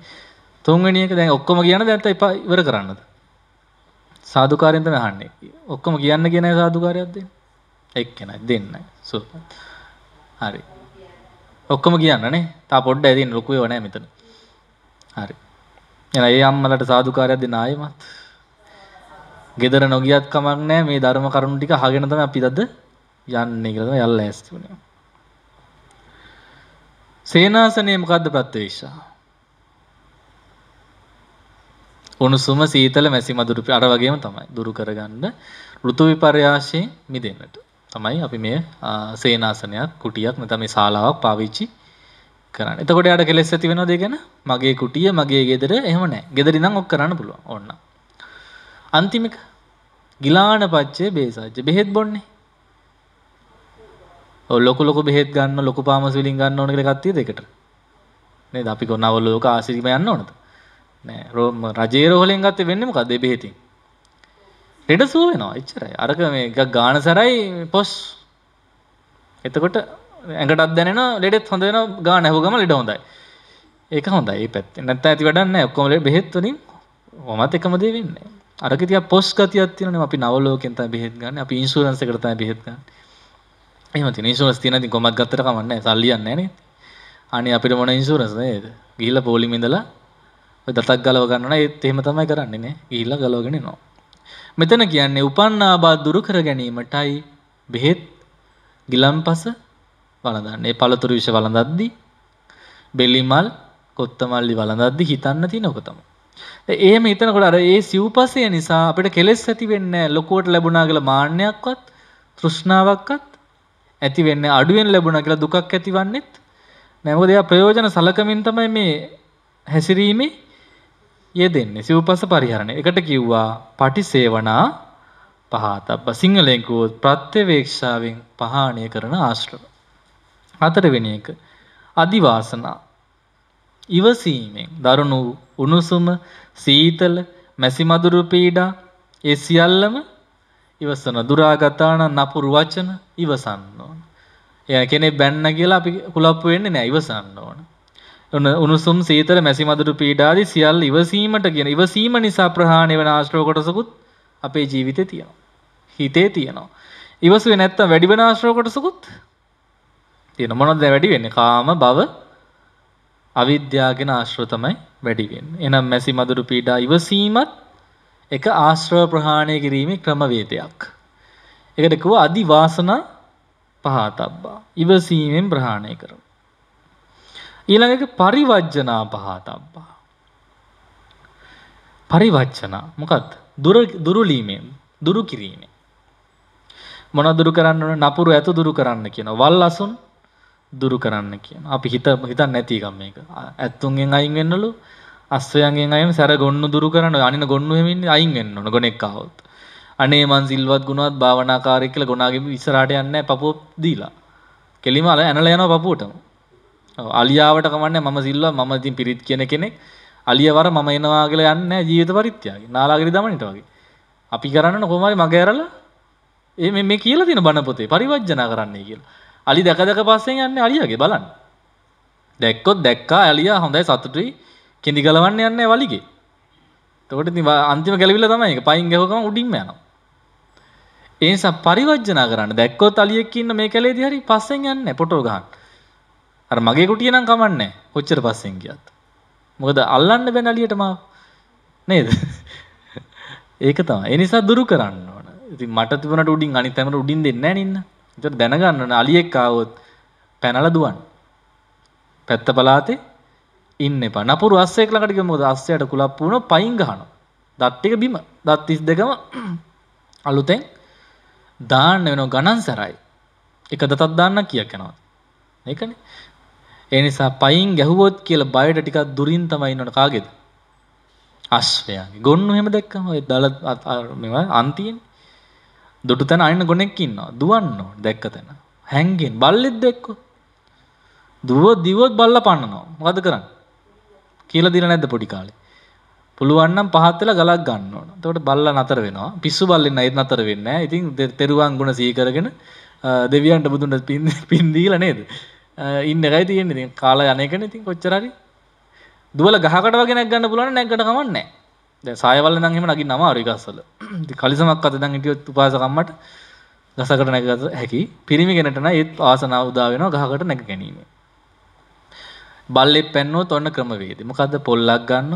තුන්වෙනි එක දැන් ඔක්කොම කියන දැන් එපා ඉවර කරන්නද? සාදුකාරයෙන් තමයි අහන්නේ. ඔක්කොම කියන්න කියන සාදුකාරයක් දෙන්න. එක්කෙනයි දෙන්නයි. සුපර්. හරි. ඔක්කොම කියන්න නේ. තා පොඩ්ඩයි දෙන්න ලොකු ඒවා නැහැ මෙතන. හරි. එන ඒ අම්මලට සාදුකාරයක් දෙන්න ආයෙමත්. ගෙදර නොගියත් කමක් නැහැ මේ ධර්ම කරුණු ටික අහගෙන තමයි අපි දද යන්නේ කියලා තමයි යල්ලා ඇස්ති වුණේ. සේනාසනේ මොකද්ද ප්‍රත්‍යවේක්ෂා? උණුසුම සීතල මැසි මදුරු අර වගේම තමයි දුරු කරගන්න ඍතු විපර්යාසයෙන් මිදෙන්නට. තමයි අපි මේ සේනාසනයක් කුටියක් නැත්නම් මේ ශාලාවක් පාවිච්චි කරන්න එතකොට යාට කෙලෙස් ඇති වෙනවද ගැන මගේ කුටිය මගේ ගෙදර එහෙම නැහැ. ගෙදර ඉඳන් ඔක් කරන්න පුළුවන්. ඕන්න. අන්තිම එක ගිලාන පච්චේ බේසජ්ජ බෙහෙත් බොන්නේ. ඔව් ලොකු ලොකු බෙහෙත් ගන්න ලොකු පාමස් වලින් ගන්න ඕන කියලා එකක් තියෙද එකට? නේද අපි කොනව ලෝක ආසිරිම යන්න ඕනද? නෑ රෝම රජේ රෝහලෙන් ගත්තේ වෙන්නේ මොකද්ද මේ බෙහෙතින්? ලෙඩ සුව වෙනවා එච්චරයි. අරක මේ ගාන සරයි පොස්. එතකොට ඇඟටත් දැන ලෙඩෙත් හොඳන ගා නැහුගම ලෙඩ හොඳයි ඒක හොඳයි පැත් නැත්ත ඇති වැඩන්න ඔක්කොමල බෙහෙත්වලින් හොමත් එකමදේ වෙන්න අරකතිය පොස් ගතියත්තින අපි නවලෝකෙන්ත බෙහෙත් ගන්න අපි ඉන්සුරන්ස කරතයි බෙහෙත් ගන්න එහම නිසුරස් තියන ති කොමත් ගත්තර කමන්න සල්ලියන්න න අනේ අපිට මොන ඉන්සුරස් නේද ගිල්ල පෝලිමිඳලා දතක් ගලව ගන්නන ඒත් එහෙම තමයි කරන්නේ නේ ගිල්ල ගලවගෙන නවා මෙතන කියන්නේ උපන්නාබාත් දුරු කර ගැනීමටයි බෙහෙත් ගිලම්පස වළඳන්න. ඒ පළතුරු විෂ වළඳද්දි බෙලිමල් කොත්තමල්ලි වළඳද්දි හිතන්න තියෙන ඔක තමයි. එහෙම හිතනකොට අර ඒ සිව්පසය නිසා අපිට කෙලෙස් ඇති වෙන්නේ ලොකුවට ලැබුණා කියලා මාන්නයක්වත් තෘෂ්ණාවක්වත් ඇති වෙන්නේ අඩුවෙන් ලැබුණා කියලා දුකක් ඇතිවන්නේත් නෑ. මොකද ඒවා ප්‍රයෝජන සලකමින් තමයි මේ හැසිරීමේ යෙදෙන්නේ සිව්පස පරිහරණය. එකට කිව්වා පටිසේවනා පහතබ්බ සිංහලෙන් කිව්වොත් ප්‍රත්‍යවේක්ෂාවෙන් පහාණය කරන ආශ්‍රම. හතරවෙන එක අදිවාසනා ඉවසීමෙන් දරුණු උණුසුම සීතල මැසි මදුරු පීඩා ඒ සියල්ලම ඉවසන දුරාගතාන නපුරු වචන ඉවසන්න ඕන. එයා කෙනෙක් බැන්න කියලා අපි කුලප්පු වෙන්නේ නැහැ ඉවසන්න ඕන. උන උණුසුම් සීතල මැසි මදුරු පීඩාදී සියල්ල ඉවසීමට කියන ඉවසීම නිසා ප්‍රහාණය වෙන ආශ්‍රව කොටසකුත් අපේ ජීවිතේ තියෙනවා. හිතේ තියෙනවා. ඉවසුවේ නැත්තම් වැඩි වෙන ආශ්‍රව කොටසකුත් තියෙන මොනවද වැඩි වෙන්නේ? කාම භව අවිද්‍යාවගෙන ආශ්‍රව තමයි වැඩි වෙන්නේ. එහෙනම් මැසි මදුරු පීඩා ඉවසීමත් එක ආශ්‍රව ප්‍රහාණය කිරීමේ ක්‍රමවේදයක්. ඒකට කිව්වා අදි වාසනා පහතබ්බා. ඉවසීමෙන් ප්‍රහාණය කරමු. ඊළඟ එක පරිවර්ජනා පහතබ්බා. පරිවර්ජනා මොකක්ද? දුරු දුරුලීමෙන් දුරු කිරීමෙන් මොන දුරු කරන්න ඕන නපුරු ඇතු දුරු කරන්න කියනවා. වල් අසුන් දුරු කරන්න කියන. අපි හිත හිතන්න නැති එකක් මේක. ඇත්තුන්ගෙන් අයින් වෙන්නලු අස්වැයන්ගෙන් අයින් සැර ගොන්නු දුරු කරන්න අනින ගොන්නු හැමින් අයින් වෙන්න ඕන ගොනෙක් ආවොත්. අනේ මං සිල්වත් ගුණවත් භාවනාකාරයෙක් කියලා ගොනාගේ ඉස්සරහට යන්නේ නැහැ පපුව දීලා. කෙලිම අල ඇනලා යනවා පපුවටම. අලියාවට කමන්නේ මම සිල්වත් මම ඉතින් පිරිත් කියන කෙනෙක්. අලියවර මම එනවා කියලා යන්නේ නැහැ ජීවිත පරිත්‍යාගය. නාලාගිරි දමන්නට වගේ. අපි කරන්නේ කොහොම හරි මගේ ඇරලා මේ මේ කියලා තියෙන බණ පොතේ පරිවර්ජනා කරන්නයි කියලා. අලි දැක දැක පස්සෙන් යන්නේ අලියාගේ බලන්න. දැක්කොත් දැක්කා අලියා හොඳයි සතුටුයි කිඳි ගලවන්න යන්නේ වලිගේ. එතකොට ඉතින් අන්තිම ගැලවිලා තමයි ඒක. පයින් ගහුවම උඩින්ම යනවා. ඒ නිසා පරිවර්ජනා කරන්න. දැක්කොත් අලියෙක් ඉන්න මේ කැලේදී හරි පස්සෙන් යන්නේ පොටෝ ගහන්න. අර මගේ කුටිය නම් කමන්නේ. කොච්චර පස්සෙන් ගියත්. මොකද අල්ලන්න බෑ අලියට මාව. නේද? ඒක තමයි. ඒ නිසා දුරු කරන්න ඕන. ඉතින් මට තිබුණාට උඩින් අනිත් හැමෝට උඩින් දෙන්නේ නැහැ නින්න. ඒකට දැනගන්න අලියෙක් ආවොත් පැනලා දුවන්න. පැත්ත පළාතේ ඉන්න එපා. නපුරු අස්සෙක් ළඟට ගියම මොකද අස්සයට කුලප්පු වුණොත් පයින් ගහනවා. දත් ටික බිම. දත් 32ම අලුතෙන් දාන්න වෙන ගණන් සරයි. එක දතක් දාන්න කීයක් යනවද? ඒකනේ. ඒ නිසා පයින් ගැහුවොත් කියලා බයට ටිකක් දුරින් තමයි ඉන්නවට කාගේද? අශ්වයාගේ. ගොන්නු එහෙම දැක්කම ඔය දල මේවා අන්තියනේ. දුටු තැන අයින්න ගොනෙක් ඉන්නවා දුවන්න දැක්ක තැන හැන්ගෙන් බල්ලෙත් දෙක්කෝ දුව දිවොත් බල්ල පන්නනවා මොකද කරන්න කියලා දින නැද්ද පොඩි කාලේ පුළුවන්නම් පහත් වෙලා ගලක් ගන්න ඕන. එතකොට බල්ලා නතර වෙනවා. පිස්සු බල්ලෙන් අයත් නතර වෙන්නේ නැහැ. ඉතින් තෙරුවන් ගුණ සිහි කරගෙන දෙවියන්ට බුදුන්ට පින් දීලා නේද? ඉන්න එකයි තියෙන්නේ. ඉතින් කාලා යන එකනේ. ඉතින් කොච්චර හරි දුවල ගහකට වගේ නැග්ගන්න පුළුවන් නැග්ගට කමන්නේ නැහැ. සයවල නහෙම නගින් නම අරිගස්සල කලිසමක් අත දන් ඉටියොත් උපාසකම්මට ගසකට නැගත හැකි පිරිමිගෙනටන ඒත් ආසනාව උදාවෙන ගහකට නැග ගැනීම. බල්ලෙ පැන්නෝ තොන්න ක්‍රමවේද මොකද පොල්ලක් ගන්න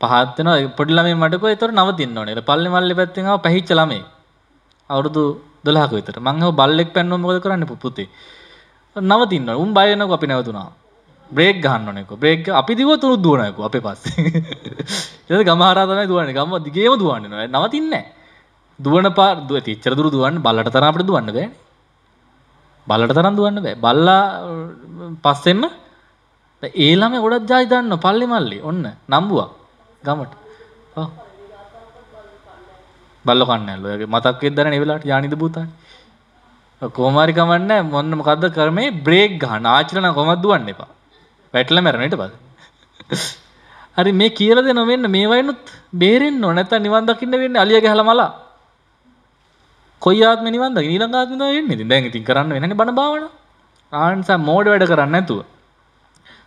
පහත්වන පොඩිලම මටක තොර නවතින්න ඕනේ පල්ලි මල්ලි පැත්තිෙන පහිච්චලමේ අවුරුදු දොලාක විතර මංහ බල්ලෙක් පැන්නෝ මොද කරන්න පුපුතේ නවතින්න උම් බයනක අපි නැවතුනා බ්‍රේක් ගන්නනෙක බ්‍රේක් අපි දිව තුරු දුවනයකු අප පස්සේ එ ගමහරතමයි දුවන ගම දිගේම දුවන්න නොව නවතින්න දුවන පා දුව තිච්චර දුර දුවන් බල්ලට තර අපට දුවන්න බෑ බල්ලට තරම් දුවන්න බෑ බල්ලා පස්සෙම ඒළම ගොඩත් ජායි දන්න පල්ලි මල්ලි ඔන්න නම්බුවක් ගමට බල්ල කන්නල්ලගේ මතක් එදන එවෙලාට යානිද බූතන් කෝමාරිකමන්න මොන්න මොකක්ද කරමේ බ්‍රේක් ගහන ආචරන කොමත් දුවන්න එපා වැටල මැරණයට බද හරි මේ කියල දෙන වෙන්න මේවයිනුත් බේරෙන් නොනැත නිවන් දකින්න වෙන්න අලිය ගැහල මලා කොයාත්ම නිවන්ද නිලගාත්ම වෙන්න දැන් ඉතින් කරන්න වෙන බණ බාවන ආන්ස මෝඩ වැඩ කරන්න ඇතුව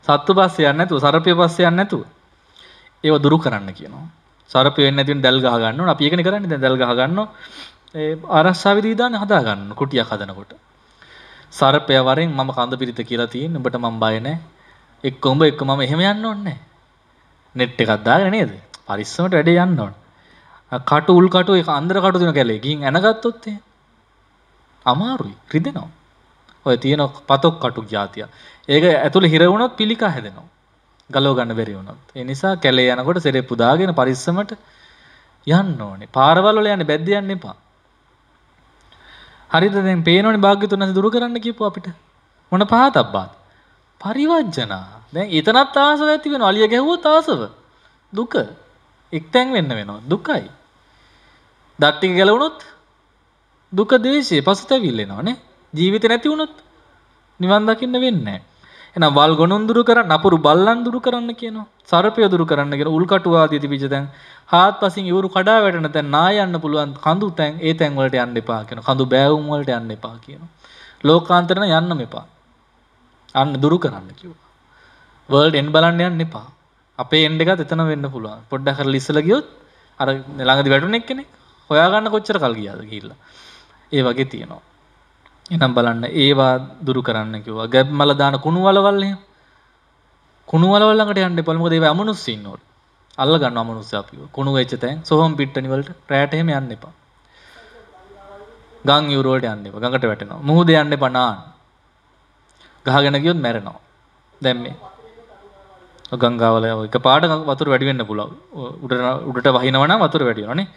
සත්තු පස්ස යන්න ඇතු සරපය පස්ස යන්න ඇතු ඒව දුරු කරන්න කියනවා සරපය වෙන්න ඇතින් දැල් ගහගන්න අපි එකන කරන්න දැල් ගහගන්න අරස්සාවිදීදාන හදාගන්න කුටියක් හදනකොට සරපය වරෙන් මම කඳ පිරිත කියලා තියෙන ඔබට මම බය නැහැ එක් ඔඹ එක් මම එහෙම යන්න ඕන්නේ නෙට් එකක් දාගෙන නේද? පරිස්සමට වැඩේ යන්න ඕන. කටු උල් කටු ඒක අන්දර කටු දෙන කැලේ ගින් එනගත්තොත් අමාරුයි. රිදෙනවා. ඔය තියෙන පතොක් කටු જાතිය. ඒක ඇතුලේ හිර වුණොත් පිළිකා හැදෙනවා. ගලව ගන්න බැරි වුණොත්. ඒ නිසා කැලේ යනකොට සෙරෙප්පු දාගෙන පරිස්සමට යන්න ඕනේ. පාරවල් වල යන්නේ බැද්ද යන්න එපා. හරිද දැන් පේනෝනේ භාග්‍යතුන් හද දුරු කරන්න කියපුවා අපිට. මොන පහතබ්බාද? පරිවර්ජනා. දැන් එතනත් ආසව ඇති වෙනවා. අලිය ගැහුවොත් ආසව. දුක. එක්තැන් වෙන්න වෙනවා. දුකයි. දත් ටික ගැලවුණොත් දුක දේශේ පසුතැවිල්ල එනවනේ. ජීවිතේ නැති වුණොත් නිවන් දකින්න වෙන්නේ නැහැ. එහෙනම් වල් ගොනුන් දුරු කරන්න නපුරු බල්ලන් දුරු කරන්න කියනවා. සර්පය දුරු කරන්න කියන උල්කටු ආදී තිබිච්ච තැන් හාත්පසින් ඉවුරු කඩා වැටෙන තැන් නා යන්න පුළුවන් කඳු තැන් ඒ තැන් වලට යන්න එපා කියනවා. කඳු බෑවුම් වලට යන්න එපා කියනවා. ලෝකාන්තරණ යන්න මෙපා. අන්න දුරු කරන්න කිව්වා. වර්ල්ඩ් එන්ඩ් බලන්න යන්න එපා. අපේ එන්ඩ් එකත් එතන වෙන්න පුළුවන්. පොඩ්ඩක් කරලා ඉස්සලා ගියොත් අර ළඟදි වැටුණෙක් කෙනෙක් හොයාගන්න කොච්චර කල් ගියාද ගිහිල්ලා. ඒ වගේ තියෙනවා. එනම් බලන්න ඒවා දුරු කරන්න කිව්වා. ගැබ් මල දාන කුණු වලවල් එහෙම. කුණු වලවල් ළඟට යන්න එපා. මොකද ඒවා අමනුස්සය ඉන්නවලු. අල්ල ගන්න අමනුස්සය අපිව. කුණු වෙච්ච තැන් සොහොන් පිට්ටනි වලට රැට එහෙම යන්න එපා. ගම් යුර වලට යන්න එපා. ගඟට වැටෙනවා. මුහුද යන්න එපා නාන්න. ගහගෙන ගියොත් මැරෙනවා. දැන් මේ ගංගාවල එක පාට වතුර වැඩි වෙන්න පුළුවන්. උඩට උඩට වහිනවා නම් වතුර වැඩි වෙනවා නේ.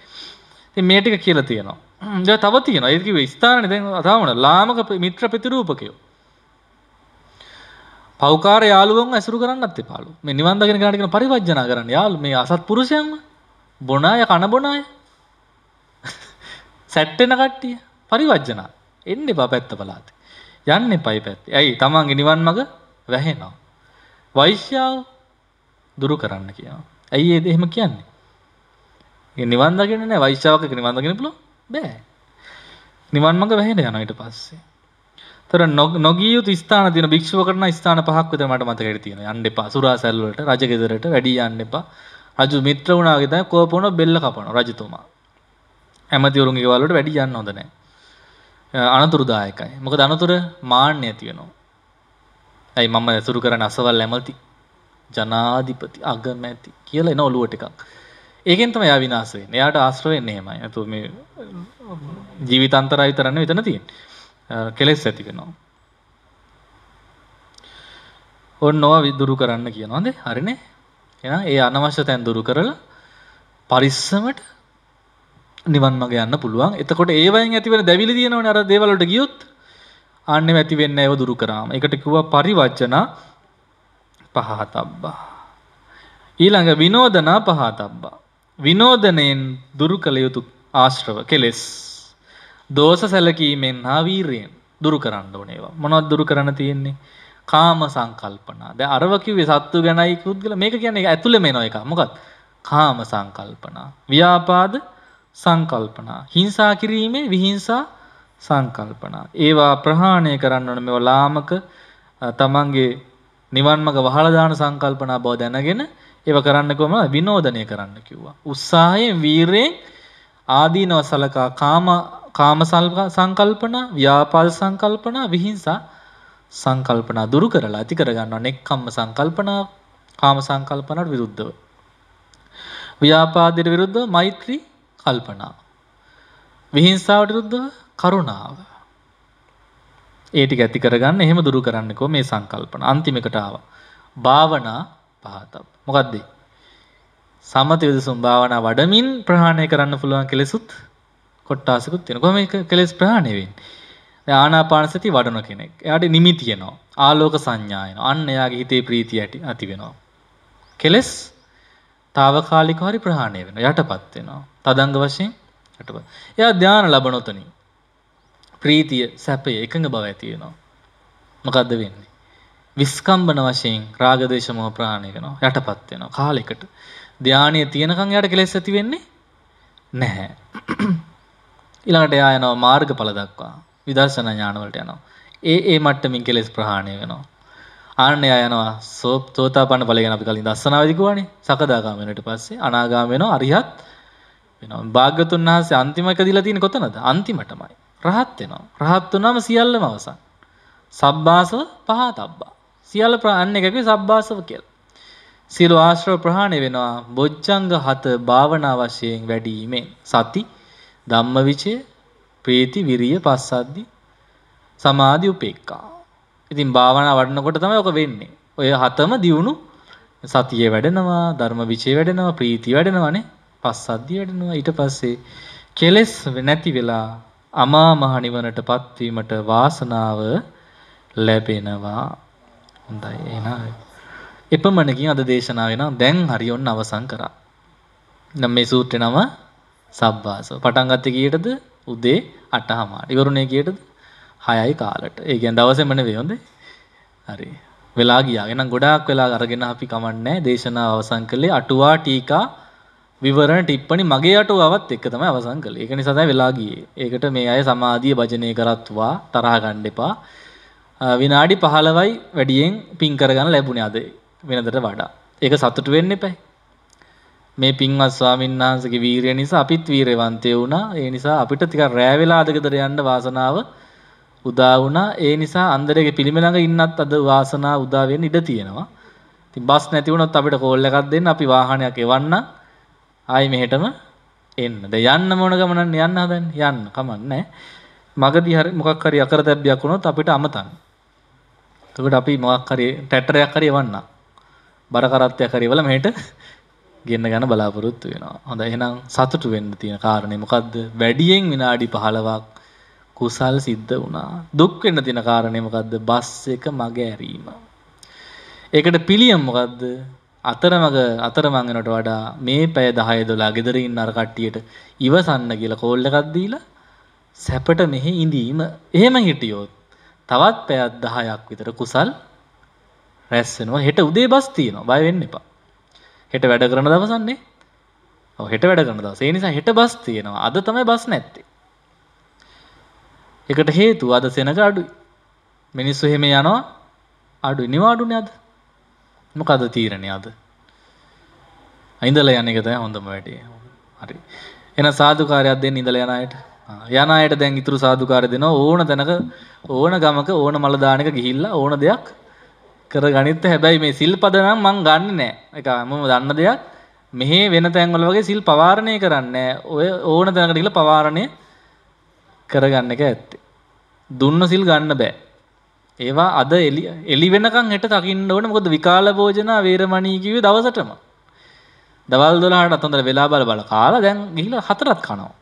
ඉතින් මේ ටික කියලා තියෙනවා. දැන් තව තියෙනවා. ඒක කිව්වේ ස්ථානනේ දැන් තාමන ලාමක මිත්‍ර ප්‍රතිරූපකයෝ. පෞකාර යාළුවන්ව ඇසුරු කරන්නත් එපාලු. මේ නිවන් දකින කෙනාට කියන පරිවර්ජනා කරන්න යාළු මේ අසත්පුරුෂයන්ම බොන අය කන බොන අය. සැට් වෙන කට්ටිය පරිවර්ජනා. එන්න එපා පැත්ත බලන්න. යන්න එපයි පැත්තේ. ඇයි? තමන්ගේ නිවන් මඟ වැහෙනවා. වෛශ්‍යාව දුරු කරන්න කියනවා. ඇයි ඒ එහෙම කියන්නේ? ඒ නිවන් දකින්න නෑ වෛශ්‍යාවක නිවන් දකින්න පුළුවන් බෑ. නිවන් මඟ වැහෙන යනවා ඊට පස්සේ. තර නොගිය යුතු ස්ථාන දින භික්ෂුව කරන ස්ථාන පහක් විතර මට මතකයි තියෙනවා. යන්න එපා. සුරාසැල් වලට, රජගෙදරට වැඩි යන්න එපා. රජු මිත්‍ර වුණාගේ දැන් කෝප වුණා බෙල්ල කපනවා රජතුමා. ඇමතිවරුන්ගේ වලට වැඩි යන්න හොඳ නෑ. අනතුරුදායකයි. මොකද අනතුර මාන්නය ඇති වෙනවා. ඇයි මම ඇසුරු කරන අසවල් ඇමති ජනාධිපති අගමැති කියලා එන ඔලුවට එකක්. ඒකෙන් තමයි එයා විනාශ වෙන්නේ. එයාට ආශ්‍රය වෙන්නේ එහෙමයි. නැතු මේ ජීවිතාන්තරය විතරනේ එතන තියෙන්නේ. කෙලෙස් ඇති වෙනවා. ඔන්න ඕවා විදුරු කරන්න කියනවාද? හරිනේ. එහෙනම් ඒ අනවශ්‍ය තැන් දුරු කරලා පරිස්සමට නිවන් මග යන්න පුළුවන්. එතකොට ඒවයින් ඇතිවෙන දැවිලි තියෙනවනේ අර දේවල් වලට ගියොත් ආන්නෙම ඇති වෙන්නේ ඒව දුරු කරාම. ඒකට කිව්වා පරිවචන පහතබ්බා. ඊළඟ විනෝදනා පහතබ්බා. විනෝදණයෙන් දුරු කළ යුතු ආශ්‍රව කෙලෙස්. දෝෂ සැලකීමෙන් හා වීරියෙන් දුරු කරන්න ඕනේ ඒවා. මොනවද දුරු කරන්න තියෙන්නේ? කාම සංකල්පනා. දැන් අරව කිව්වේ සත්තු ගැනයි කිව්වද කියලා මේක කියන්නේ ඇතුළේ මේන එක. මොකක්ද? කාම සංකල්පනා. ව්‍යාපාද සංකල්පනා. හිංසා කිරීමේ විහිංසා සංකල්පනා. ඒවා ප්‍රහාණය කරන්න ඕන මේවා ලාමක තමන්ගේ නිවන් මඟ වහලා දාන සංකල්පනා බව දැනගෙන ඒව කරන්න කොහොම විනෝදනය කරන්න කිව්වා. උත්සාහයෙන් වීරයෙන් ආදීනව සලකා කාම කාම සංකල්පනා, ව්‍යාපාද සංකල්පනා, විහිංසා සංකල්පනා දුරු කරලා ඇති කරගන්නවා නෙක්කම්ම සංකල්පනාව කාම සංකල්පනාවට විරුද්ධව. ව්‍යාපාදයට විරුද්ධව මෛත්‍රී කල්පනා. විහිංසාවට විරුද්ධව කරුණාව. ඒ ටික ඇති කරගන්න එහෙම දුරු කරන්නකෝ මේ සංකල්පන. අන්තිමකට ආවා. භාවනා පහතක්. මොකද්ද? සමත විදසුම් භාවනා වඩමින් ප්‍රහාණය කරන්න පුළුවන් කෙලෙසුත් කොට්ටාසකුත් තියෙනවා. කොහොම මේක කෙලෙස් ප්‍රහාණය වෙන්නේ? ආනාපාන සති වඩන කෙනෙක්. එයාට නිමිති එනවා. ආලෝක සංඥා එනවා. අන්න එයාගේ හිතේ ප්‍රීතිය ඇති වෙනවා. කෙලෙස් తాවකාලිකව හරි ප්‍රහාණය වෙනවා යටපත් වෙනවා. තදංග වශයෙන් යටපත්. එයා ධානය ලබන උතනින් ප්‍රීතිය සැපය එකඟ බව ඇති වෙනවා. මොකද්ද වෙන්නේ? විස්කම්බන වශයෙන් රාග දේශ මොහ ප්‍රහාණය වෙනවා යටපත් වෙනවා කාලයකට. ධානයේ තියෙනකන් යාට කෙලෙස් ඇති වෙන්නේ නැහැ. ඊළඟට එයා යනවා මාර්ගඵල දක්වා විදර්ශනා ඥාන වලට යනවා. ඒ ඒ මට්ටමින් කෙලෙස් ප්‍රහාණය වෙනවා. ආන්න එයා යනවා සෝතාපන්න ඵලය ගැන අපි කලින් දස්සනාවේදී කිව්වනේ. සකදාගාමීනට පස්සේ අනාගාම වෙනවා අරිහත් වෙනවා. භාග්‍යතුන් වහන්සේ අන්තිම එක දීලා තියෙන්නේ කොතනද? අන්තිමටමයි. රහත් වෙනවා. රහත් වුණාම සියල්ලම අවසන්. සබ්බාසව පහතබ්බා. සියල්ල අන්න එක කිව්වේ සබ්බාසව කියලා. සියලු ආශ්‍රව ප්‍රහාණය වෙනවා බොජ්ජංග හත භාවනා වශයෙන් වැඩිීමෙන් සති ධම්මවිචය ප්‍රීති විරිය පස්සද්දි සමාධි උපේක්ඛා ඉතින් භාවනා වඩනකොට තමයි ඔක වෙන්නේ. ඔය හතම දියුණු සතිය වැඩෙනවා, ධර්ම විචේ වැඩෙනවා, ප්‍රීති වැඩෙනවානේ. පස්සද්ධිය වැඩෙනවා. ඊට පස්සේ කෙලෙස් නැති වෙලා අමා මහ නිවනටපත් වීමට වාසනාව ලැබෙනවා. හොඳයි. එහෙනම් එපමණකින් අද දේශනාව වෙනවා. දැන් හරි ඔන්න අවසන් කරා. නම් මේ සූත්‍රේ නම සබ්බාසව. පටන් ගත්තේ කීයටද? උදේ 8:00. ඉවරුනේ කීයටද? හයයි කාලට ඒගැන් දවසමන වයොද හරි වෙලා ගියාගෙන ගොඩාක් වෙලා අරගෙන අපි කමන්නෑ දේශනා අවසන් කළේ අටුවා ටීකා විවරණ ටිප්පනි මගේ අටුවාවත් එක්ක තමයි අවසන් කළේ ඒක නිසා තමයි වෙලා ගියේ ඒකට මේ අය සමාධිය භජනය කරත්වා තරහ ගන්න එපා විනාඩි 15යි වැඩියෙන් පින් කරගන්න ලැබුණේ අද වෙනදට වඩා ඒක සතුටු වෙන්න එපා මේ පින්වත් ස්වාමීන් වහන්සේගේ වීරිය නිසා අපිත් වීරවන්තයෝ වුණා ඒ නිසා අපිට ටිකක් රෑ වෙලා අදගෙදර යන්න වාසනාව උදා වුණා. ඒ නිසා අන්දරේගේ පිළිම ළඟ ඉන්නත් අද වාසනාව උදා වෙන්න ඉඩ තියෙනවා. ඉතින් බස් නැති වුණොත් අපිට කෝල් එකක් දෙන්න අපි වාහනයක් එවන්න. ආයි මෙහෙටම එන්න. දැන් යන්න මොන ගමනක් යන්න හදන්නේ? යන්න කමන්නේ. මගදී හරි මොකක් හරි අකරතැබ්බයක් වුණොත් අපිට අමතන්න. එතකොට අපි මොකක් හරි ටැටරයක් හරි එවන්න. බර කරත්තයක් හරි එවලා මෙහෙට ගෙන්න ගන්න බලාපොරොත්තු වෙනවා. හොඳයි එහෙනම් සතුටු වෙන්න තියෙන කාරණේ මොකද්ද? වැඩියෙන් විනාඩි 15ක් කුසල් සිද්ධ වුණා. දුක් වෙන්න තියෙන කාරණේ මොකද්ද? බස් එක මග ඇරීම. ඒකට පිළියම් මොකද්ද? අතරමඟ අතරමං වෙනට වඩා මේ පැය 10 12 ගෙදර ඉන්න අර කට්ටියට ඉවසන්න කියලා කෝල් එකක් දීලා සැපට මෙහි ඉඳීම. එහෙම හිටියොත් තවත් පැයක් 10ක් විතර කුසල් රැස් වෙනවා. හෙට උදේ බස් තියෙනවා. බය වෙන්න එපා. හෙට වැඩ කරන දවසන්නේ. ඔව් හෙට වැඩ කරන දවස. ඒ නිසා හෙට බස් තියෙනවා. අද තමයි බස් නැත්තේ. ඒකට හේතුව අද සෙනග අඩුයි. මිනිස්සු එහෙම යනවා අඩුයි. නිවාඩුනේ අද. මොකද තීරණේ අද? ඉඳලා යන එක තමයි හොඳම වැඩේ. හරි. එහෙනම් සාදුකාරයක් දෙන්න ඉඳලා යන අයට. යන අයට දැන් ඉතුරු සාදුකාරය දෙනවා ඕන තැනක ඕන ගමක ඕන මල දානක ගිහිල්ලා ඕන දෙයක් කරගනිත් හැබැයි මේ සිල්පද නම් මං ගන්නෙ නෑ. ඒක මම දන්න දෙයක්. මෙහි වෙන තැන්වල වගේ සිල් පවාරණය කරන්නේ ඔය ඕන තැනකට ගිහිල්ලා පවාරණය කරගන්න එක ඇත්තේ. දුන්න සිල් ගන්න බෑ. ඒවා අද එලි වෙනකන් හෙට තකින්න ඕන මොකද විකාල භෝජන වේරමණී කිව්වේ දවසටම. දවල් 12ට අතන්දර වෙලා බල බල කාලා දැන් ගිහිල්ලා හතරක් කනවා.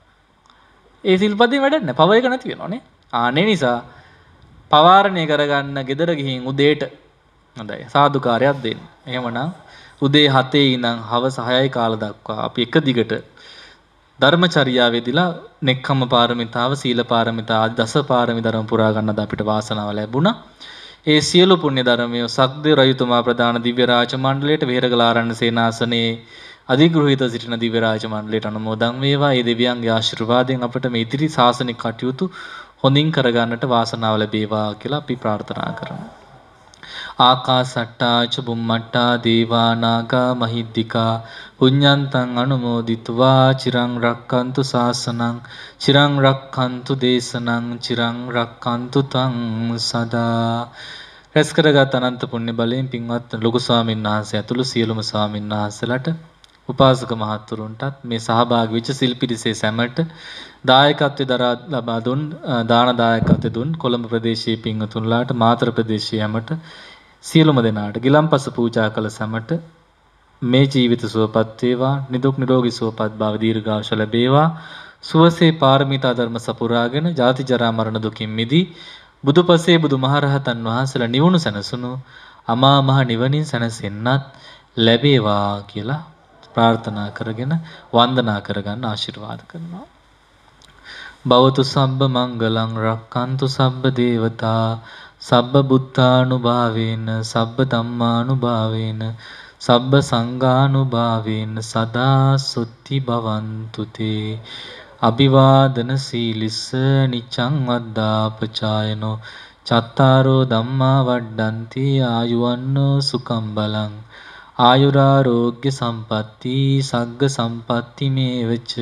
ඒ සිල්පදේ වැඩක් නැහැ. පව එක නැති වෙනවනේ. ආනේ නිසා පවාරණය කරගන්න ගෙදර ගිහින් උදේට හොඳයි සාදුකාරයක් දෙන්න. එහෙමනම් උදේ 7 ඉඳන් හවස 6යි කාල දක්වා අපි එක දිගට ධර්මචර්යාවේදීලා නෙක්ඛම්ම පාරමිතාව, සීල පාරමිතා, දස පාරමිතාරම් පුරා ගන්නද අපිට වාසනාව ලැබුණා. ඒ සියලු පුණ්‍ය ධර්මය සක්දේ රජතුමා ප්‍රධාන දිව්‍ය රාජ මණ්ඩලයට වේරගලාරණ්‍ය සේනාසනයේ අධිග්‍රහිත සිටින දිව්‍ය රාජ මණ්ඩලයට අනුමෝදන් වේවා. ඒ දෙවියන්ගේ ආශිර්වාදයෙන් අපට මේ ඉදිරි ශාසනික කටයුතු හොඳින් කරගන්නට වාසනාව ලැබේවා කියලා අපි ප්‍රාර්ථනා කරමු. ආකාසට්ටා ච බුම්මට්ටා දේවා නාග මහිද්దికා පුඤ්ඤන්තං අනුමෝදිත्वा චිරං රක්칸තු සාසනං චිරං රක්칸තු දේශනං චිරං රක්칸තු තං සදා රැස්කරගත් අනන්ත පුණ්‍ය බලයෙන් පින්වත් ලොකු ස්වාමීන් වහන්සේ ඇතුළු සියලුම ස්වාමීන් වහන්සේලාට උපාසක මහත්තුරුන්ටත් මේ සහභාගී වෙච්ච සිල්පිරිසේ සැමට දායකත්වය දරා ලබා දුන් දාන දායකත්වය දුන් කොළඹ ප්‍රදේශයේ පින්වතුන්ලාට මාතර ප්‍රදේශයේමට සියලුම දෙනාට ගිලම්පස පූජා කළ සැමට මේ ජීවිත සුවපත් වේවා නිදුක් නිරෝගී සුවපත් භාව දීර්ඝාෂ ලැබේවා සුවසේ පාරමිතා ධර්ම සපුරාගෙන ජාති ජරා මරණ දුකින් මිදී බුදුපසේ බුදුමහරහතන් වහන්සේලා නිවුණු සැනසුණු අමා මහ නිවනින් සැනසෙන්නත් ලැබේවා කියලා ප්‍රාර්ථනා කරගෙන වන්දනා කරගන්න ආශිර්වාද කරනවා. භවතු සම්බ මංගලං රක්칸තු සම්බ දේවතා සබ්බ බුත්තානුභාවේන සබ්බ ධම්මානුභාවේන සබ්බ සංඝානුභාවේන සදා සුත්ති භවන්තු තේ අභිවාදන සීලිස්ස නිච්ඡං වද්දා පචායනෝ චත්තාරෝ ධම්මා වඩ්ඩಂತಿ ආයුවන්නෝ සුකම් බලං ආයුරාරෝග්‍ය සම්පatti සග්ග සම්පatti මේවච